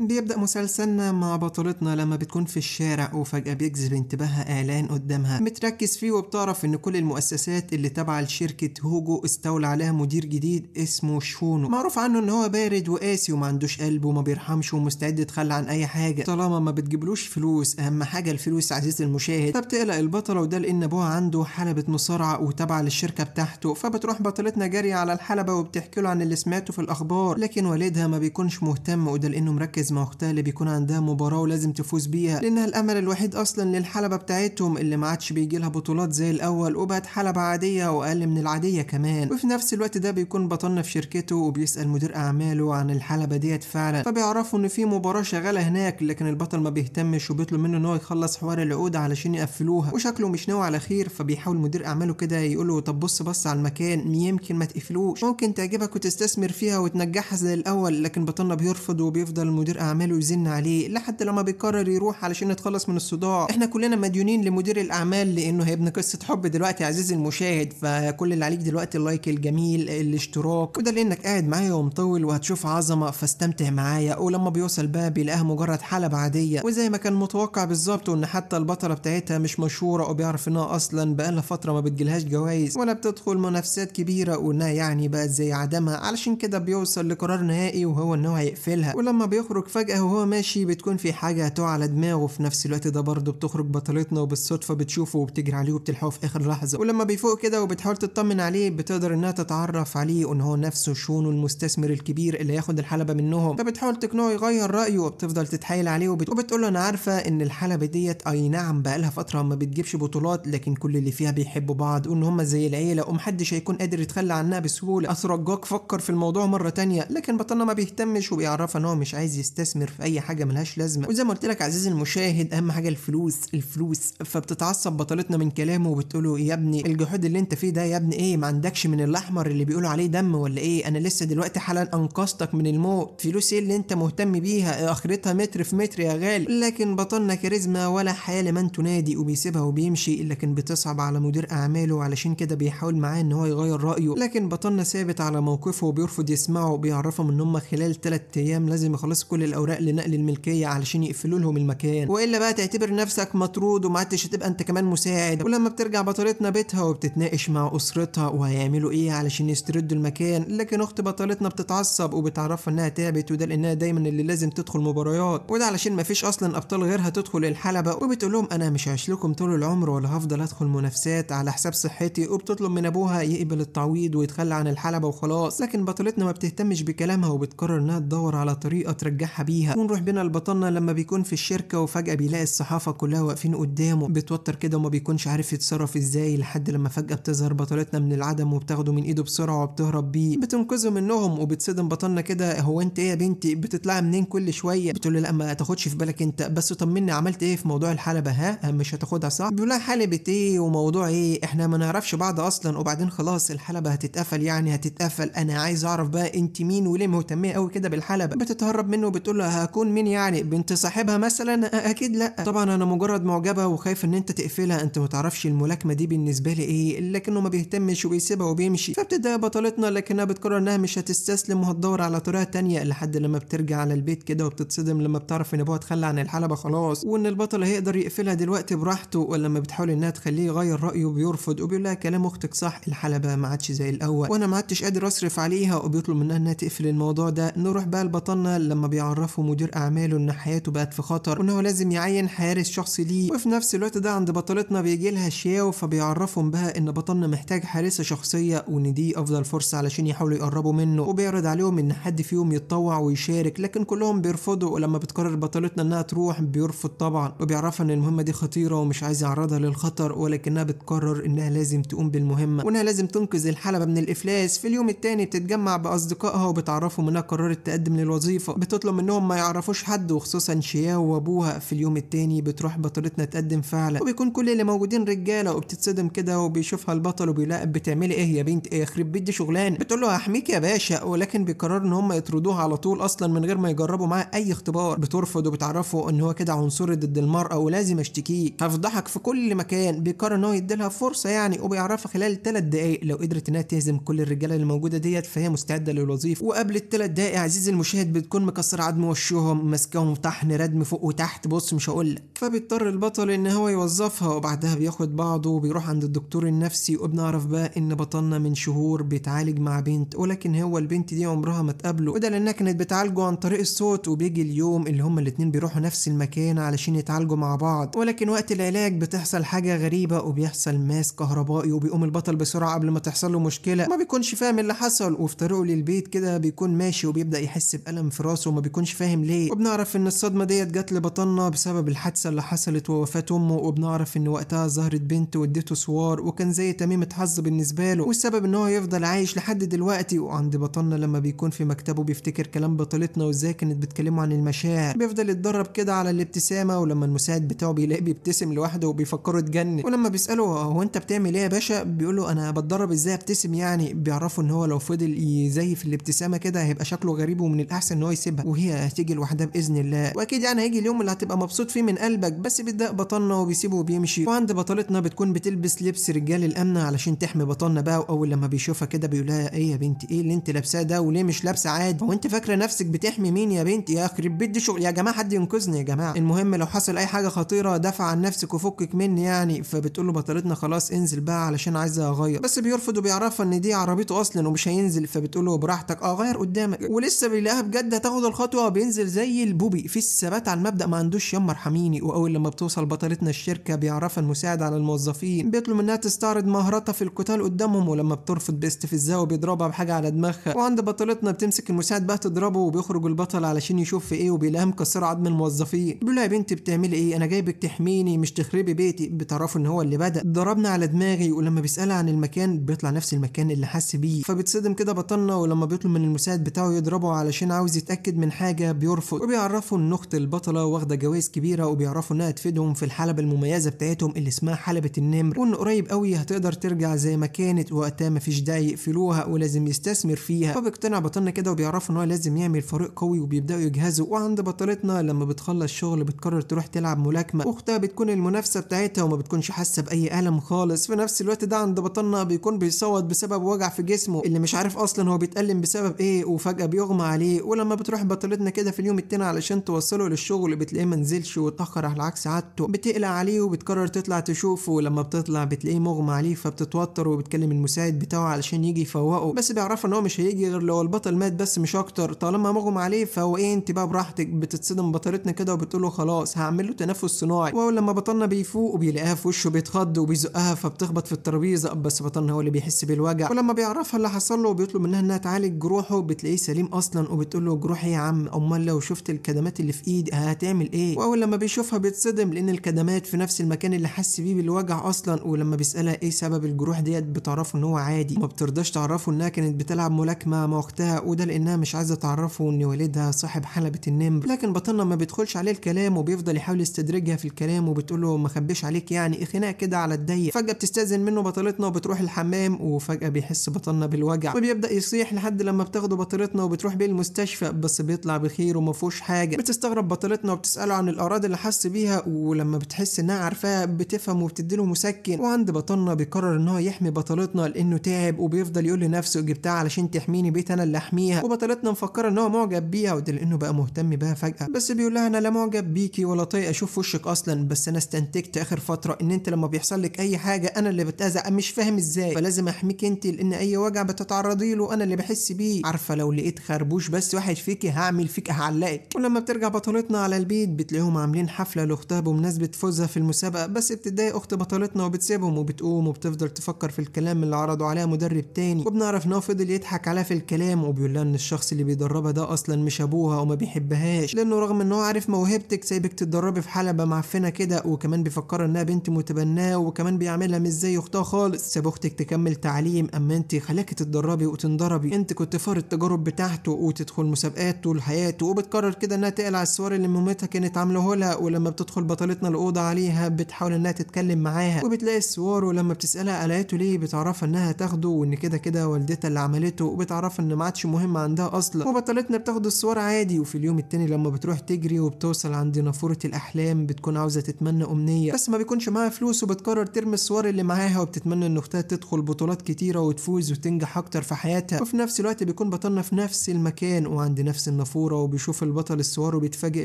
بيبدأ مسلسلنا مع بطلتنا لما بتكون في الشارع وفجأة بيجذب انتباهها إعلان قدامها متركز فيه وبتعرف إن كل المؤسسات اللي تابعة لشركة هوجو استولى عليها مدير جديد اسمه شونو معروف عنه إن هو بارد وقاسي ومعندوش قلب وما بيرحمش ومستعد يتخلى عن أي حاجة طالما ما بتجيبلوش فلوس أهم حاجة الفلوس عزيزي المشاهد فبتقلق البطلة وده لأن أبوها عنده حلبة مصارعة وتابعة للشركة بتاعته فبتروح بطلتنا جارية على الحلبة وبتحكي له عن اللي سمعته في الأخبار لكن والدها ما بيكونش مهتم وده لأنه مركز حازم وقتها اللي بيكون عندها مباراه ولازم تفوز بيها لانها الامل الوحيد اصلا للحلبه بتاعتهم اللي ما عادش بيجي لها بطولات زي الاول وبقت حلبه عاديه واقل من العاديه كمان وفي نفس الوقت ده بيكون بطلنا في شركته وبيسال مدير اعماله عن الحلبه ديت فعلا فبيعرفوا ان في مباراه شغاله هناك لكن البطل ما بيهتمش وبيطلب منه ان هو يخلص حوار العقود علشان يقفلوها وشكله مش ناوي على خير فبيحاول مدير اعماله كده يقول له طب بص بص على المكان يمكن ما تقفلوش ممكن تعجبك وتستثمر فيها وتنجحها زي الاول لكن بطلنا بيرفض وبيفضل المدير مدير اعماله يزن عليه لحد لما بيقرر يروح علشان يتخلص من الصداع احنا كلنا مديونين لمدير الاعمال لانه هيبني قصه حب دلوقتي عزيزي المشاهد فكل اللي عليك دلوقتي اللايك الجميل الاشتراك وده لانك قاعد معايا ومطول وهتشوف عظمه فاستمتع معايا ولما بيوصل بقى بيلاقيها مجرد حلب عاديه وزي ما كان متوقع بالظبط وان حتى البطله بتاعتها مش مشهوره وبيعرف انها اصلا بقالها فتره ما بتجيلهاش جوائز ولا بتدخل منافسات كبيره وانها يعني بقت زي عدمها علشان كده بيوصل لقرار نهائي وهو ان هو هيقفلها ولما بيخرج بتخرج فجأة وهو ماشي بتكون في حاجة تقع على دماغه في نفس الوقت ده برضه بتخرج بطلتنا وبالصدفة بتشوفه وبتجري عليه وبتلحقه في آخر لحظة ولما بيفوق كده وبتحاول تطمن عليه بتقدر إنها تتعرف عليه وإن هو نفسه شونو المستثمر الكبير اللي هياخد الحلبة منهم فبتحاول تقنعه يغير رأيه وبتفضل تتحايل عليه وبت... وبتقول له أنا عارفة إن الحلبة ديت أي نعم بقالها فترة ما بتجيبش بطولات لكن كل اللي فيها بيحبوا بعض وإن هما زي العيلة ومحدش هيكون قادر يتخلى عنها بسهولة أترجاك فكر في الموضوع مرة تانية لكن بطلنا ما بيهتمش وبيعرفها إن هو مش عايز يست... بيستثمر في اي حاجه ملهاش لازمه وزي ما قلت لك عزيزي المشاهد اهم حاجه الفلوس الفلوس فبتتعصب بطلتنا من كلامه وبتقوله إيه يا ابني الجحود اللي انت فيه ده يا ابني ايه ما عندكش من الاحمر اللي بيقولوا عليه دم ولا ايه انا لسه دلوقتي حالا انقذتك من الموت فلوس ايه اللي انت مهتم بيها اخرتها متر في متر يا غالي لكن بطلنا كاريزما ولا حياه لمن تنادي وبيسيبها وبيمشي لكن بتصعب على مدير اعماله علشان كده بيحاول معاه ان هو يغير رايه لكن بطلنا ثابت على موقفه وبيرفض يسمعه وبيعرفهم ان هم خلال 3 ايام لازم يخلصوا كل الاوراق لنقل الملكيه علشان يقفلوا لهم المكان والا بقى تعتبر نفسك مطرود وما عدتش هتبقى انت كمان مساعد ولما بترجع بطلتنا بيتها وبتتناقش مع اسرتها وهيعملوا ايه علشان يستردوا المكان لكن اخت بطلتنا بتتعصب وبتعرفها انها تعبت وده لانها دايما اللي لازم تدخل مباريات وده علشان مفيش اصلا ابطال غيرها تدخل الحلبه وبتقول لهم انا مش هعيش لكم طول العمر ولا هفضل ادخل منافسات على حساب صحتي وبتطلب من ابوها يقبل التعويض ويتخلى عن الحلبه وخلاص لكن بطلتنا ما بتهتمش بكلامها وبتقرر انها تدور على طريقه ترجعها بيتمتع بيها ونروح بينا لبطلنا لما بيكون في الشركه وفجاه بيلاقي الصحافه كلها واقفين قدامه بيتوتر كده وما بيكونش عارف يتصرف ازاي لحد لما فجاه بتظهر بطلتنا من العدم وبتاخده من ايده بسرعه وبتهرب بيه بتنقذه منهم وبتصدم بطلنا كده هو انت ايه يا بنتي بتطلعي منين كل شويه بتقول له لا ما تاخدش في بالك انت بس طمني عملت ايه في موضوع الحلبه ها آه، مش هتاخدها صح بيقول لها حلبه ايه وموضوع ايه احنا ما نعرفش بعض اصلا وبعدين خلاص الحلبه هتتقفل يعني هتتقفل انا عايز اعرف بقى انت مين وليه مهتميه قوي كده بالحلبه بتتهرب منه وبت بتقول له هكون مين يعني بنت صاحبها مثلا اكيد لا طبعا انا مجرد معجبه وخايف ان انت تقفلها انت ما تعرفش الملاكمه دي بالنسبه لي ايه لكنه ما بيهتمش وبيسيبها وبيمشي فبتبدا بطلتنا لكنها بتقرر انها مش هتستسلم وهتدور على طريقه تانية لحد لما بترجع على البيت كده وبتتصدم لما بتعرف ان ابوها اتخلى عن الحلبه خلاص وان البطل هيقدر يقفلها دلوقتي براحته ولما بتحاول انها تخليه يغير رايه بيرفض وبيقول لها كلام اختك صح الحلبه ما عادش زي الاول وانا ما عدتش قادر اصرف عليها وبيطلب منها انها تقفل الموضوع ده نروح بقى لبطلنا لما بيعرف عرفه مدير اعماله ان حياته بقت في خطر وان هو لازم يعين حارس شخصي ليه وفي نفس الوقت ده عند بطلتنا بيجي لها شياو فبيعرفهم بها ان بطلنا محتاج حارسه شخصيه وان دي افضل فرصه علشان يحاولوا يقربوا منه وبيعرض عليهم ان حد فيهم يتطوع ويشارك لكن كلهم بيرفضوا ولما بتقرر بطلتنا انها تروح بيرفض طبعا وبيعرفها ان المهمه دي خطيره ومش عايز يعرضها للخطر ولكنها بتقرر انها لازم تقوم بالمهمه وانها لازم تنقذ الحلبه من الافلاس في اليوم الثاني بتتجمع باصدقائها وبتعرفهم انها قررت تقدم للوظيفه بتطلب معظم منهم ما يعرفوش حد وخصوصا شياو وابوها في اليوم التاني بتروح بطلتنا تقدم فعلا وبيكون كل اللي موجودين رجاله وبتتصدم كده وبيشوفها البطل وبيلاقي بتعملي ايه يا بنت ايه يخرب بيت دي شغلانه بتقول له هحميك يا باشا ولكن بيقرر ان هم يطردوها على طول اصلا من غير ما يجربوا معاه اي اختبار بترفض وبتعرفه ان هو كده عنصري ضد المراه ولازم اشتكيه هفضحك في كل مكان بيقرر ان هو يديلها فرصه يعني وبيعرفها خلال ثلاث دقائق لو قدرت انها تهزم كل الرجاله اللي موجوده ديت فهي مستعده للوظيفه وقبل الثلاث دقائق عزيزي المشاهد بتكون مكسر قعد موشوهم مسكهم طحن ردم فوق وتحت بص مش هقولك فبيضطر البطل ان هو يوظفها وبعدها بياخد بعضه وبيروح عند الدكتور النفسي وبنعرف بقى ان بطلنا من شهور بيتعالج مع بنت ولكن هو البنت دي عمرها ما تقابله وده لانها كانت بتعالجه عن طريق الصوت وبيجي اليوم اللي هما الاتنين بيروحوا نفس المكان علشان يتعالجوا مع بعض ولكن وقت العلاج بتحصل حاجه غريبه وبيحصل ماس كهربائي وبيقوم البطل بسرعه قبل ما تحصل له مشكله ما بيكونش فاهم إيه اللي حصل وفي طريقه للبيت كده بيكون ماشي وبيبدا يحس بالم في راسه وما بيكونش فاهم ليه وبنعرف ان الصدمة ديت جت لبطلنا بسبب الحادثة اللي حصلت ووفاة امه وبنعرف ان وقتها ظهرت بنت وادته سوار وكان زي تميمة حظ بالنسبة له والسبب ان هو يفضل عايش لحد دلوقتي وعند بطلنا لما بيكون في مكتبه بيفتكر كلام بطلتنا وازاي كانت بتكلمه عن المشاعر بيفضل يتدرب كده على الابتسامة ولما المساعد بتاعه بيلاقيه بيبتسم لوحده وبيفكره اتجنن ولما بيسأله هو انت بتعمل ايه يا باشا بيقول له انا بتدرب ازاي ابتسم يعني بيعرفوا ان هو لو فضل يزيف الابتسامة كده هيبقى شكله غريب ومن الاحسن ان هو يسيبها وهي هي هتيجي لوحدها باذن الله واكيد يعني هيجي اليوم اللي هتبقى مبسوط فيه من قلبك بس بيتضايق بطلنا وبيسيبه وبيمشي وعند بطلتنا بتكون بتلبس لبس رجال الامن علشان تحمي بطلنا بقى واول لما بيشوفها كده بيقول لها ايه يا بنتي ايه اللي انت لابساه ده وليه مش لابسه عادي هو انت فاكره نفسك بتحمي مين يا بنتي يا اخي بدي دي شغل يا جماعه حد ينقذني يا جماعه المهم لو حصل اي حاجه خطيره دافع عن نفسك وفكك مني يعني فبتقول له بطلتنا خلاص انزل بقى علشان عايزه اغير بس بيرفض وبيعرفها ان دي عربيته اصلا ومش هينزل فبتقول له براحتك اه غير قدامك ولسه بيلاقيها بجد هتاخد الخطوه بالظبط هو بينزل زي البوبي في الثبات على المبدا ما عندوش يما ارحميني واول لما بتوصل بطلتنا الشركه بيعرفها المساعد على الموظفين بيطلب منها تستعرض مهاراتها في القتال قدامهم ولما بترفض بيستفزها وبيضربها بحاجه على دماغها وعند بطلتنا بتمسك المساعد بقى تضربه وبيخرج البطل علشان يشوف في ايه وبيلاقيها مكسره عظم الموظفين بيقول لها يا بنتي بتعملي ايه انا جايبك تحميني مش تخربي بيتي بتعرفوا ان هو اللي بدا ضربنا على دماغي ولما بيسالها عن المكان بيطلع نفس المكان اللي حس بيه فبتصدم كده بطلنا ولما بيطلب من المساعد بتاعه يضربه علشان عاوز يتاكد من حاجه حاجة بيرفض وبيعرفوا اخت البطلة واخدة جوائز كبيرة وبيعرفوا انها تفيدهم في الحلبة المميزة بتاعتهم اللي اسمها حلبة النمر وان قريب قوي هتقدر ترجع زي ما كانت وقتها مفيش داعي يقفلوها ولازم يستثمر فيها فبيقتنع بطلنا كده وبيعرفوا ان هو لازم يعمل فريق قوي وبيبداوا يجهزوا وعند بطلتنا لما بتخلص شغل بتقرر تروح تلعب ملاكمة واختها بتكون المنافسة بتاعتها وما بتكونش حاسة بأي ألم خالص في نفس الوقت ده عند بطلنا بيكون بيصوت بسبب وجع في جسمه اللي مش عارف أصلا هو بيتألم بسبب إيه وفجأة بيغمى عليه ولما بتروح بطلتنا صاحبتنا كده في اليوم التاني علشان توصله للشغل بتلاقيه منزلش واتأخر على عكس عادته بتقلق عليه وبتقرر تطلع تشوفه ولما بتطلع بتلاقيه مغمى عليه فبتتوتر وبتكلم المساعد بتاعه علشان يجي يفوقه بس بيعرفها ان هو مش هيجي غير لو البطل مات بس مش اكتر طالما مغمى عليه فهو ايه انت بقى براحتك بتتصدم بطارتنا كده وبتقول له خلاص هعمل له تنفس صناعي وهو لما بطلنا بيفوق وبيلاقيها في وشه بيتخض وبيزقها فبتخبط في الترابيزه بس بطلنا هو اللي بيحس بالوجع ولما بيعرفها اللي حصل له وبيطلب منها انها تعالج جروحه بتلاقيه سليم اصلا وبتقول له جروحي يا عم امال لو شفت الكدمات اللي في ايدي هتعمل ايه واول لما بيشوفها بيتصدم لان الكدمات في نفس المكان اللي حس بيه بالوجع اصلا ولما بيسالها ايه سبب الجروح ديت بتعرفه ان هو عادي ما بترضاش تعرفه انها كانت بتلعب ملاكمه مع اختها وده لانها مش عايزه تعرفه ان والدها صاحب حلبه النمر لكن بطلنا ما بيدخلش عليه الكلام وبيفضل يحاول يستدرجها في الكلام وبتقول له ما خبيش عليك يعني خناق كده على الضيق فجاه بتستاذن منه بطلتنا وبتروح الحمام وفجاه بيحس بطلنا بالوجع وبيبدا يصيح لحد لما بتاخده بطلتنا وبتروح بيه المستشفى بس بيطلع بيطلع بخير وما فيهوش حاجه بتستغرب بطلتنا وبتساله عن الاعراض اللي حس بيها ولما بتحس انها عارفاها بتفهم وبتديله مسكن وعند بطلنا بيقرر ان هو يحمي بطلتنا لانه تعب وبيفضل يقول لنفسه جبتها علشان تحميني بيت انا اللي احميها وبطلتنا مفكره ان هو معجب بيها وده لانه بقى مهتم بيها فجاه بس بيقول لها انا لا معجب بيكي ولا طايق اشوف وشك اصلا بس انا استنتجت اخر فتره ان انت لما بيحصل لك اي حاجه انا اللي بتاذى مش فاهم ازاي فلازم احميك انت لان اي وجع بتتعرضي له انا اللي بحس بيه عارفه لو لقيت خربوش بس واحد فيكي هعمل هعمل فيك هعلقك ولما بترجع بطلتنا على البيت بتلاقيهم عاملين حفلة لأختها بمناسبة فوزها في المسابقة بس بتضايق أخت بطلتنا وبتسيبهم وبتقوم وبتفضل تفكر في الكلام اللي عرضوا عليها مدرب تاني وبنعرف إن هو فضل يضحك عليها في الكلام وبيقول لها إن الشخص اللي بيدربها ده أصلا مش أبوها وما بيحبهاش لأنه رغم إن هو عارف موهبتك سايبك تتدربي في حلبة معفنة كده وكمان بيفكر إنها بنت متبناه وكمان بيعملها مش زي أختها خالص ساب أختك تكمل تعليم أما أنت خلاكي تتدربي وتنضربي أنت كنت فار التجارب بتاعته وتدخل مسابقات حياته وبتقرر كده إنها تقلع الصور اللي مامتها كانت عاملاه لها ولما بتدخل بطلتنا الأوضة عليها بتحاول إنها تتكلم معاها وبتلاقي الصور ولما بتسألها قلعته ليه بتعرف إنها تاخده وإن كده كده والدتها اللي عملته وبتعرف إن ما عادش مهم عندها أصلا وبطلتنا بتاخد الصور عادي وفي اليوم التاني لما بتروح تجري وبتوصل عند نافورة الأحلام بتكون عاوزة تتمنى أمنية بس ما بيكونش معاها فلوس وبتقرر ترمي الصور اللي معاها وبتتمنى إن أختها تدخل بطولات كتيرة وتفوز وتنجح أكتر في حياتها وفي نفس الوقت بيكون بطلنا في نفس المكان وعند نفس النفورة. العصفوره وبيشوف البطل السوار وبيتفاجئ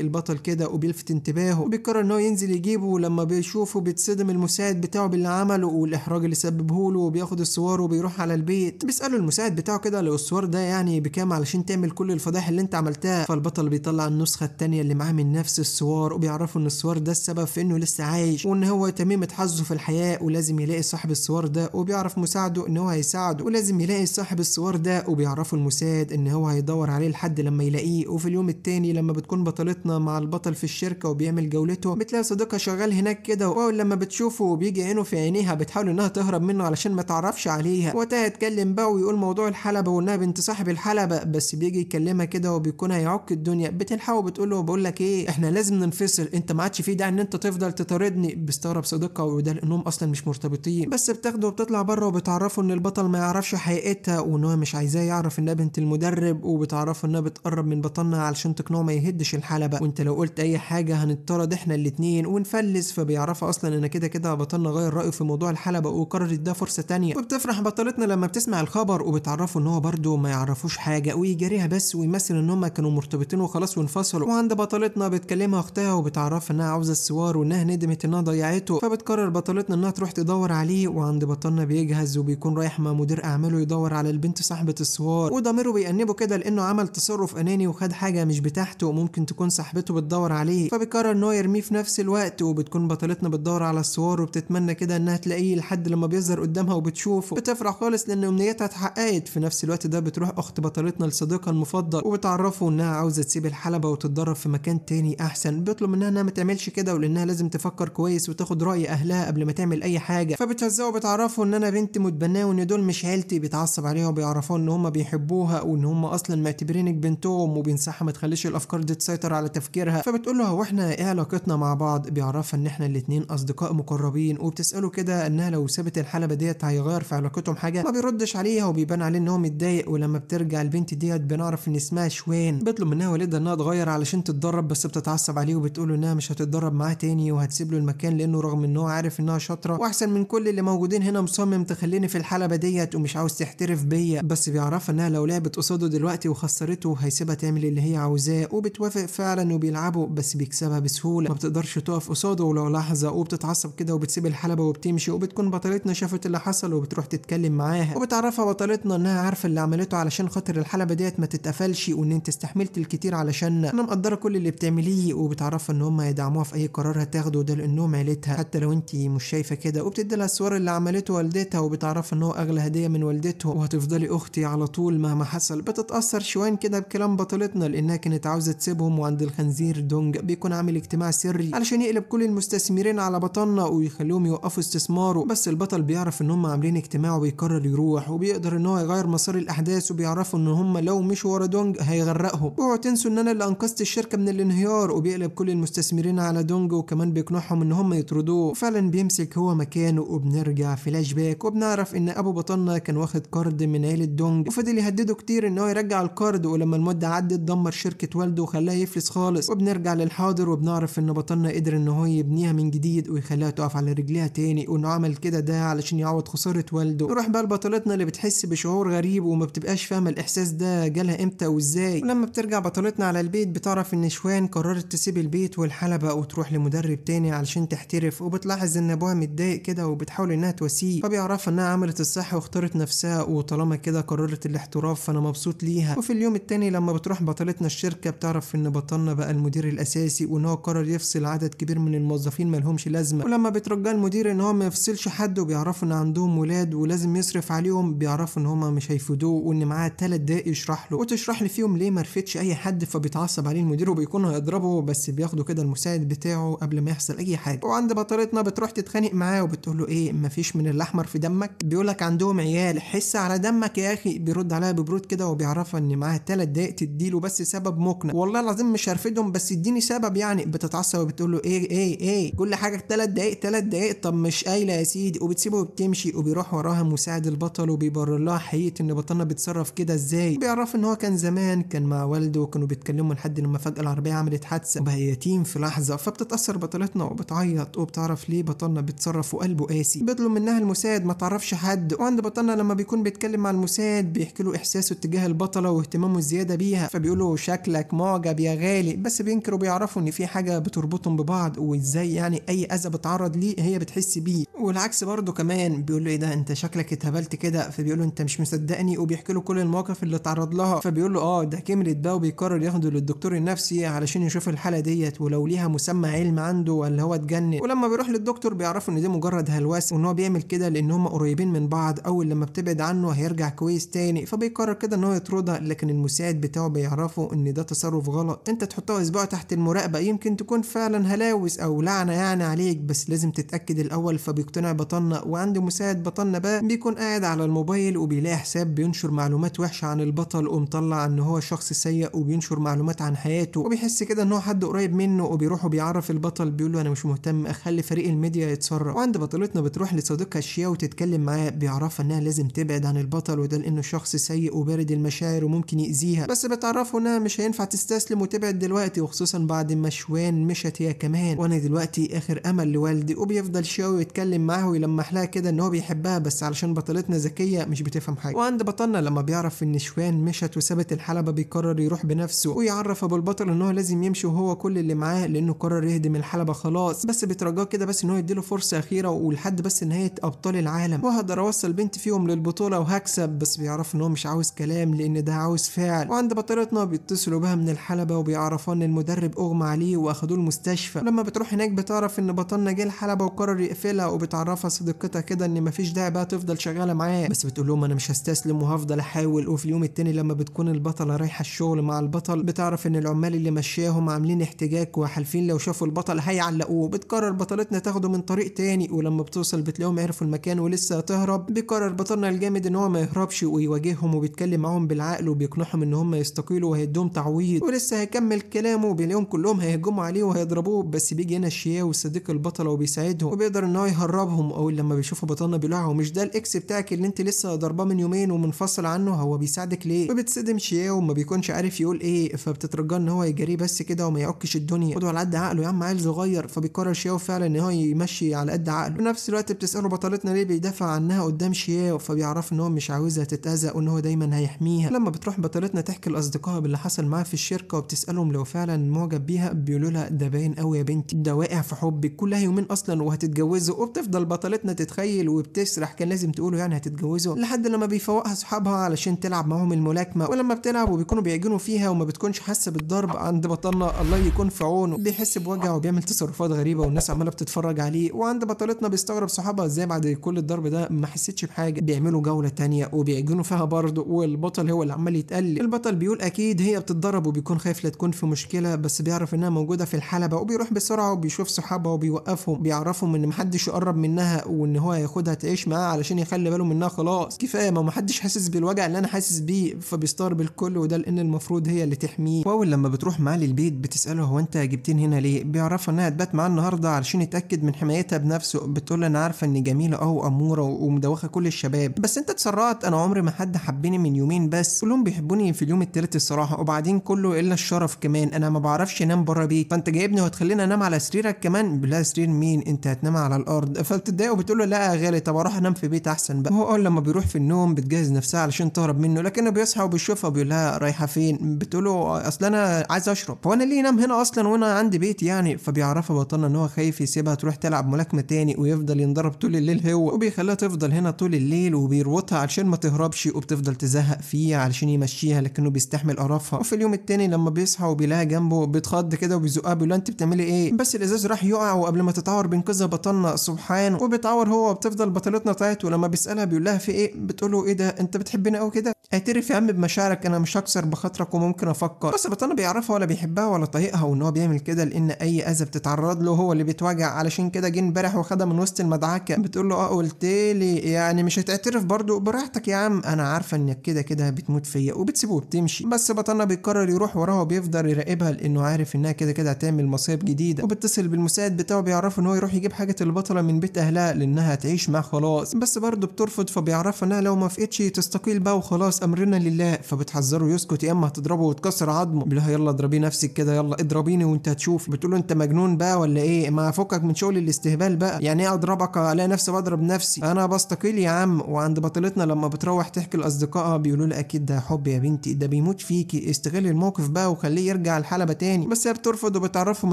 البطل كده وبيلفت انتباهه وبيقرر ان هو ينزل يجيبه ولما بيشوفه بيتصدم المساعد بتاعه باللي عمله والاحراج اللي سببه له وبياخد السوار وبيروح على البيت بيساله المساعد بتاعه كده لو السوار ده يعني بكام علشان تعمل كل الفضائح اللي انت عملتها فالبطل بيطلع النسخه الثانيه اللي معاه من نفس السوار وبيعرفه ان السوار ده السبب في انه لسه عايش وان هو تميمه حظه في الحياه ولازم يلاقي صاحب السوار ده وبيعرف مساعده ان هو هيساعده ولازم يلاقي صاحب السوار ده وبيعرفه المساعد ان هو هيدور عليه لحد لما يلاقيه وفي اليوم التاني لما بتكون بطلتنا مع البطل في الشركة وبيعمل جولته بتلاقي صديقها شغال هناك كده وأول لما بتشوفه وبيجي عينه في عينيها بتحاول إنها تهرب منه علشان ما تعرفش عليها وقتها يتكلم بقى ويقول موضوع الحلبة وإنها بنت صاحب الحلبة بس بيجي يكلمها كده وبيكون هيعك الدنيا بتلحقه وبتقول له بقول لك إيه إحنا لازم ننفصل أنت ما عادش في داعي إن أنت تفضل تطاردني بيستغرب صديقها وده لأنهم أصلا مش مرتبطين بس بتاخده وبتطلع بره وبتعرفه إن البطل ما يعرفش حقيقتها وإن هو مش عايزاه يعرف إنها بنت المدرب وبتعرفه إنها بتقرب من بطل بطننا علشان تقنعه ما يهدش الحاله بقى وانت لو قلت اي حاجه هنطرد احنا الاثنين ونفلس فبيعرفها اصلا ان كده كده بطلنا غير رايه في موضوع الحلبه وقررت ده فرصه ثانيه وبتفرح بطلتنا لما بتسمع الخبر وبتعرفه ان هو برده ما يعرفوش حاجه ويجريها بس ويمثل ان هم كانوا مرتبطين وخلاص وانفصلوا وعند بطلتنا بتكلمها اختها وبتعرف انها عاوزه السوار وانها ندمت انها ضيعته فبتقرر بطلتنا انها تروح تدور عليه وعند بطلنا بيجهز وبيكون رايح مع مدير اعماله يدور على البنت صاحبه السوار وضميره بيأنبه كده لانه عمل تصرف اناني خد حاجة مش بتاعته وممكن تكون صاحبته بتدور عليه فبيقرر ان هو يرميه في نفس الوقت وبتكون بطلتنا بتدور على الصور وبتتمنى كده انها تلاقيه لحد لما بيظهر قدامها وبتشوفه بتفرح خالص لان امنيتها اتحققت في نفس الوقت ده بتروح اخت بطلتنا لصديقها المفضل وبتعرفه انها عاوزة تسيب الحلبة وتتدرب في مكان تاني احسن بيطلب منها انها ما تعملش كده ولانها لازم تفكر كويس وتاخد راي اهلها قبل ما تعمل اي حاجة فبتهزقه وبتعرفه ان انا بنت متبناه وان دول مش عيلتي بيتعصب عليها وبيعرفوها ان هم بيحبوها وان هم اصلا معتبرينك بنتهم بينصحها ما تخليش الافكار دي تسيطر على تفكيرها فبتقول له هو احنا ايه علاقتنا مع بعض بيعرفها ان احنا الاتنين اصدقاء مقربين وبتساله كده انها لو سابت الحلبه ديت هيغير في علاقتهم حاجه ما بيردش عليها وبيبان عليه ان هو متضايق ولما بترجع البنت ديت بنعرف ان اسمها شوان بيطلب منها والدها انها تغير علشان تتدرب بس بتتعصب عليه وبتقول انها مش هتتدرب معاه تاني وهتسيب له المكان لانه رغم ان هو عارف انها شاطره واحسن من كل اللي موجودين هنا مصمم تخليني في الحلبه ديت ومش عاوز تحترف بيا بس بيعرفها انها لو لعبت قصاده دلوقتي وخسرته هيسيبها بيعمل اللي هي عاوزاه وبتوافق فعلا وبيلعبه بس بيكسبها بسهوله ما بتقدرش تقف قصاده ولو لحظه وبتتعصب كده وبتسيب الحلبه وبتمشي وبتكون بطلتنا شافت اللي حصل وبتروح تتكلم معاها وبتعرفها بطلتنا انها عارفه اللي عملته علشان خاطر الحلبه ديت ما تتقفلش وان انت استحملت الكتير علشان انا مقدره كل اللي بتعمليه وبتعرفها ان هم يدعموها في اي قرار هتاخده ده لانهم عيلتها حتى لو انت مش شايفه كده وبتدي لها الصور اللي عملته والدتها وبتعرفها ان هو اغلى هديه من والدته وهتفضلي اختي على طول مهما حصل بتتاثر شويه كده بكلام بطل وصلتنا لانها كانت عاوزه تسيبهم وعند الخنزير دونج بيكون عامل اجتماع سري علشان يقلب كل المستثمرين على بطالنا ويخليهم يوقفوا استثماره بس البطل بيعرف ان هم عاملين اجتماع وبيقرر يروح وبيقدر ان هو يغير مسار الاحداث وبيعرفوا ان هم لو مشوا ورا دونج هيغرقهم اوعوا تنسوا ان انا اللي انقذت الشركه من الانهيار وبيقلب كل المستثمرين على دونج وكمان بيقنعهم ان هم يطردوه فعلا بيمسك هو مكانه وبنرجع فلاش باك وبنعرف ان ابو بطلنا كان واخد كارد من عيله دونج وفضل يهدده كتير ان هو يرجع الكارد ولما المده عدت حد اتدمر شركة والده وخلاها يفلس خالص وبنرجع للحاضر وبنعرف ان بطلنا قدر ان هو يبنيها من جديد ويخليها تقف على رجليها تاني وانه عمل كده ده علشان يعوض خسارة والده نروح بقى لبطلتنا اللي بتحس بشعور غريب وما بتبقاش فاهمة الاحساس ده جالها امتى وازاي ولما بترجع بطلتنا على البيت بتعرف ان شوان قررت تسيب البيت والحلبة وتروح لمدرب تاني علشان تحترف وبتلاحظ ان ابوها متضايق كده وبتحاول انها تواسيه فبيعرفها انها عملت الصح واختارت نفسها وطالما كده قررت الاحتراف فانا مبسوط ليها وفي اليوم التاني لما بتروح بطلتنا الشركة بتعرف إن بطلنا بقى المدير الأساسي وإن هو قرر يفصل عدد كبير من الموظفين ملهمش لازمة ولما بترجى المدير إن هو ما يفصلش حد وبيعرفوا إن عندهم ولاد ولازم يصرف عليهم بيعرفوا إن هما مش هيفيدوه وإن معاه تلات دقايق يشرح له وتشرح لي فيهم ليه ما رفدش أي حد فبيتعصب عليه المدير وبيكون هيضربه بس بياخدوا كده المساعد بتاعه قبل ما يحصل أي حاجة وعند بطلتنا بتروح تتخانق معاه وبتقول له إيه مفيش من الأحمر في دمك بيقول لك عندهم عيال حس على دمك يا أخي بيرد عليها ببرود كده وبيعرفها إن معاها تلات دقايق تدي اديله بس سبب مقنع والله العظيم مش هرفدهم بس اديني سبب يعني بتتعصب وبتقول له ايه ايه ايه كل حاجه ثلاث دقايق ثلاث دقايق طب مش قايله يا سيدي وبتسيبه وبتمشي وبيروح وراها مساعد البطل وبيبرر لها حقيقه ان بطلنا بيتصرف كده ازاي بيعرف ان هو كان زمان كان مع والده وكانوا بيتكلموا لحد لما فجاه العربيه عملت حادثه وبقى يتيم في لحظه فبتتاثر بطلتنا وبتعيط وبتعرف ليه بطلنا بيتصرف وقلبه قاسي بيطلب منها المساعد ما تعرفش حد وعند بطلنا لما بيكون بيتكلم مع المساعد بيحكي له احساسه تجاه البطله واهتمامه الزياده بيها فبيقولوا شكلك معجب يا غالي بس بينكروا بيعرفوا ان في حاجه بتربطهم ببعض وازاي يعني اي اذى بتعرض ليه هي بتحس بيه والعكس برضه كمان بيقول له ايه ده انت شكلك اتهبلت كده فبيقول له انت مش مصدقني وبيحكي له كل المواقف اللي اتعرض لها فبيقول له اه ده كملت بقى وبيقرر ياخده للدكتور النفسي علشان يشوف الحاله ديت ولو ليها مسمى علم عنده ولا هو اتجنن ولما بيروح للدكتور بيعرفوا ان دي مجرد هلوسه وان هو بيعمل كده لان هم قريبين من بعض اول لما بتبعد عنه هيرجع كويس تاني فبيقرر كده ان هو يطردها لكن المساعد بتاعه بيعرف يعرفوا ان ده تصرف غلط انت تحطها اسبوع تحت المراقبه يمكن تكون فعلا هلاوس او لعنه يعني عليك بس لازم تتاكد الاول فبيقتنع بطنه وعنده مساعد بطنه بقى بيكون قاعد على الموبايل وبيلاقي حساب بينشر معلومات وحشه عن البطل ومطلع ان هو شخص سيء وبينشر معلومات عن حياته وبيحس كده ان هو حد قريب منه وبيروح وبيعرف البطل بيقول له انا مش مهتم اخلي فريق الميديا يتصرف وعند بطلتنا بتروح لصديقها الشيا وتتكلم معاه بيعرفها انها لازم تبعد عن البطل وده لانه شخص سيء وبارد المشاعر وممكن يأذيها بس بتعرف عرفونا مش هينفع تستسلم وتبعد دلوقتي وخصوصا بعد ما شوان مشت هي كمان وانا دلوقتي اخر امل لوالدي وبيفضل شاوي ويتكلم معاها ويلمح لها كده ان هو بيحبها بس علشان بطلتنا ذكيه مش بتفهم حاجه وعند بطلنا لما بيعرف ان شوان مشت وسابت الحلبه بيقرر يروح بنفسه ويعرف ابو البطل ان هو لازم يمشي وهو كل اللي معاه لانه قرر يهدم الحلبه خلاص بس بيترجاه كده بس ان هو يديله فرصه اخيره ولحد بس نهايه ابطال العالم وهقدر اوصل بنتي فيهم للبطوله وهكسب بس بيعرف ان هو مش عاوز كلام لان ده عاوز فعل وعند بطلة صحباتنا بيتصلوا بها من الحلبة وبيعرفوا ان المدرب اغمى عليه واخدوه المستشفى لما بتروح هناك بتعرف ان بطلنا جه الحلبة وقرر يقفلها وبتعرفها صديقتها كده ان مفيش داعي بقى تفضل شغالة معاه بس بتقول لهم انا مش هستسلم وهفضل احاول وفي اليوم التاني لما بتكون البطلة رايحة الشغل مع البطل بتعرف ان العمال اللي مشاهم عاملين احتجاج وحالفين لو شافوا البطل هيعلقوه بتقرر بطلتنا تاخده من طريق تاني ولما بتوصل بتلاقيهم عرفوا المكان ولسه هتهرب بيقرر بطلنا الجامد ان هو ما يهربش ويواجههم وبيتكلم معاهم بالعقل وبيقنعهم ان هم يستقروا تحويله وهيدوم تعويض ولسه هيكمل كلامه بيلاقيهم كلهم هيهجموا عليه وهيضربوه بس بيجي هنا الشياء والصديق البطلة وبيساعدهم وبيقدر ان هو يهربهم او لما بيشوفوا بطلنا بيلوعه مش ده الاكس بتاعك اللي انت لسه ضرباه من يومين ومنفصل عنه هو بيساعدك ليه وبتصدم شياء وما بيكونش عارف يقول ايه فبتترجاه ان هو يجري بس كده وما يعكش الدنيا خدوا على قد عقله يا عم عيل صغير فبيقرر شياو فعلا ان هو يمشي على قد عقله في نفس الوقت بتساله بطلتنا ليه بيدافع عنها قدام شياو فبيعرف ان هو مش عاوزها تتاذى وان هو دايما هيحميها لما بتروح بطلتنا تحكي لاصدقائها اصدقائها باللي حصل معاه في الشركه وبتسالهم لو فعلا معجب بيها بيقولوا لها ده باين قوي يا بنتي ده واقع في حبك كلها يومين اصلا وهتتجوزوا وبتفضل بطلتنا تتخيل وبتسرح كان لازم تقولوا يعني هتتجوزوا لحد لما بيفوقها صحابها علشان تلعب معاهم الملاكمه ولما بتلعب وبيكونوا بيعجنوا فيها وما بتكونش حاسه بالضرب عند بطلنا الله يكون في عونه بيحس بوجع وبيعمل تصرفات غريبه والناس عماله بتتفرج عليه وعند بطلتنا بيستغرب صحابها ازاي بعد كل الضرب ده ما حسيتش بحاجه بيعملوا جوله تانية وبيعجنوا فيها برضه والبطل هو اللي عمال يتقلب البطل بيقول اكيد هي بتتضرب وبيكون خايف لتكون في مشكله بس بيعرف انها موجوده في الحلبه وبيروح بسرعه وبيشوف صحابها وبيوقفهم بيعرفهم ان محدش يقرب منها وان هو هياخدها تعيش معاه علشان يخلي باله منها خلاص كفايه ما محدش حاسس بالوجع اللي انا حاسس بيه فبيستغرب الكل وده لان المفروض هي اللي تحميه واول لما بتروح معاه للبيت بتساله هو انت جبتين هنا ليه بيعرفها انها هتبات معاه النهارده علشان يتاكد من حمايتها بنفسه بتقول انا عارفه ان جميله اه واموره ومدوخه كل الشباب بس انت اتسرعت انا عمري ما حد حبني من يومين بس كلهم بيحبوني في اليوم التالت الصراحه وبعدين كله الا الشرف كمان انا ما بعرفش انام بره بيت فانت جايبني وهتخليني انام على سريرك كمان بلا سرير مين انت هتنام على الارض فبتضايقه وبتقول له لا يا غالي طب اروح انام في بيت احسن بقى هو لما بيروح في النوم بتجهز نفسها علشان تهرب منه لكنه بيصحى وبيشوفها بيقول لها رايحه فين بتقول له اصل انا عايز اشرب هو انا ليه انام هنا اصلا وانا عندي بيت يعني فبيعرفها بطلنا ان هو خايف يسيبها تروح تلعب ملاكمه تاني ويفضل ينضرب طول الليل هو وبيخليها تفضل هنا طول الليل وبيربطها علشان ما تهربش وبتفضل تزهق فيه علشان يمشيها لكنه بيستحمل بيستحمل قرفها وفي اليوم التاني لما بيصحى وبيلاقي جنبه بيتخض كده وبيزقها بيقول انت بتعملي ايه بس الازاز راح يقع وقبل ما تتعور بينقذها بطلنا سبحان وبيتعور هو وبتفضل بطلتنا طاعت ولما بيسالها بيقول لها في ايه بتقول له ايه ده انت بتحبني قوي كده اعترف يا عم بمشاعرك انا مش هكسر بخاطرك وممكن افكر بس بطلنا بيعرفها ولا بيحبها ولا طايقها وان هو بيعمل كده لان اي اذى بتتعرض له هو اللي بيتوجع علشان كده جه امبارح وخدها من وسط المدعكه بتقول له اه قلت لي يعني مش هتعترف برضه براحتك يا عم انا عارفه انك كده كده بتموت فيا وبتسيبه وبتمشي بس بطلنا بيقرر يروح وراها وبيفضل يراقبها لانه عارف انها كده كده هتعمل مصايب جديده وبيتصل بالمساعد بتاعه بيعرفه ان هو يروح يجيب حاجه البطله من بيت اهلها لانها هتعيش معاه خلاص بس برضه بترفض فبيعرفها انها لو ما فقتش تستقيل بقى وخلاص امرنا لله فبتحذره يسكت يا اما هتضربه وتكسر عظمه بيقول يلا اضربي نفسك كده يلا اضربيني وانت هتشوف بتقول له انت مجنون بقى ولا ايه ما فكك من شغل الاستهبال بقى يعني ايه اضربك الاقي نفسي بضرب نفسي انا بستقيل يا عم وعند بطلتنا لما بتروح تحكي لاصدقائها بيقولوا لها اكيد ده حب يا بنتي ده بيموت فيكي استغل الموقف بقى وخليه يرجع الحلبة تاني بس هي بترفض وبتعرفهم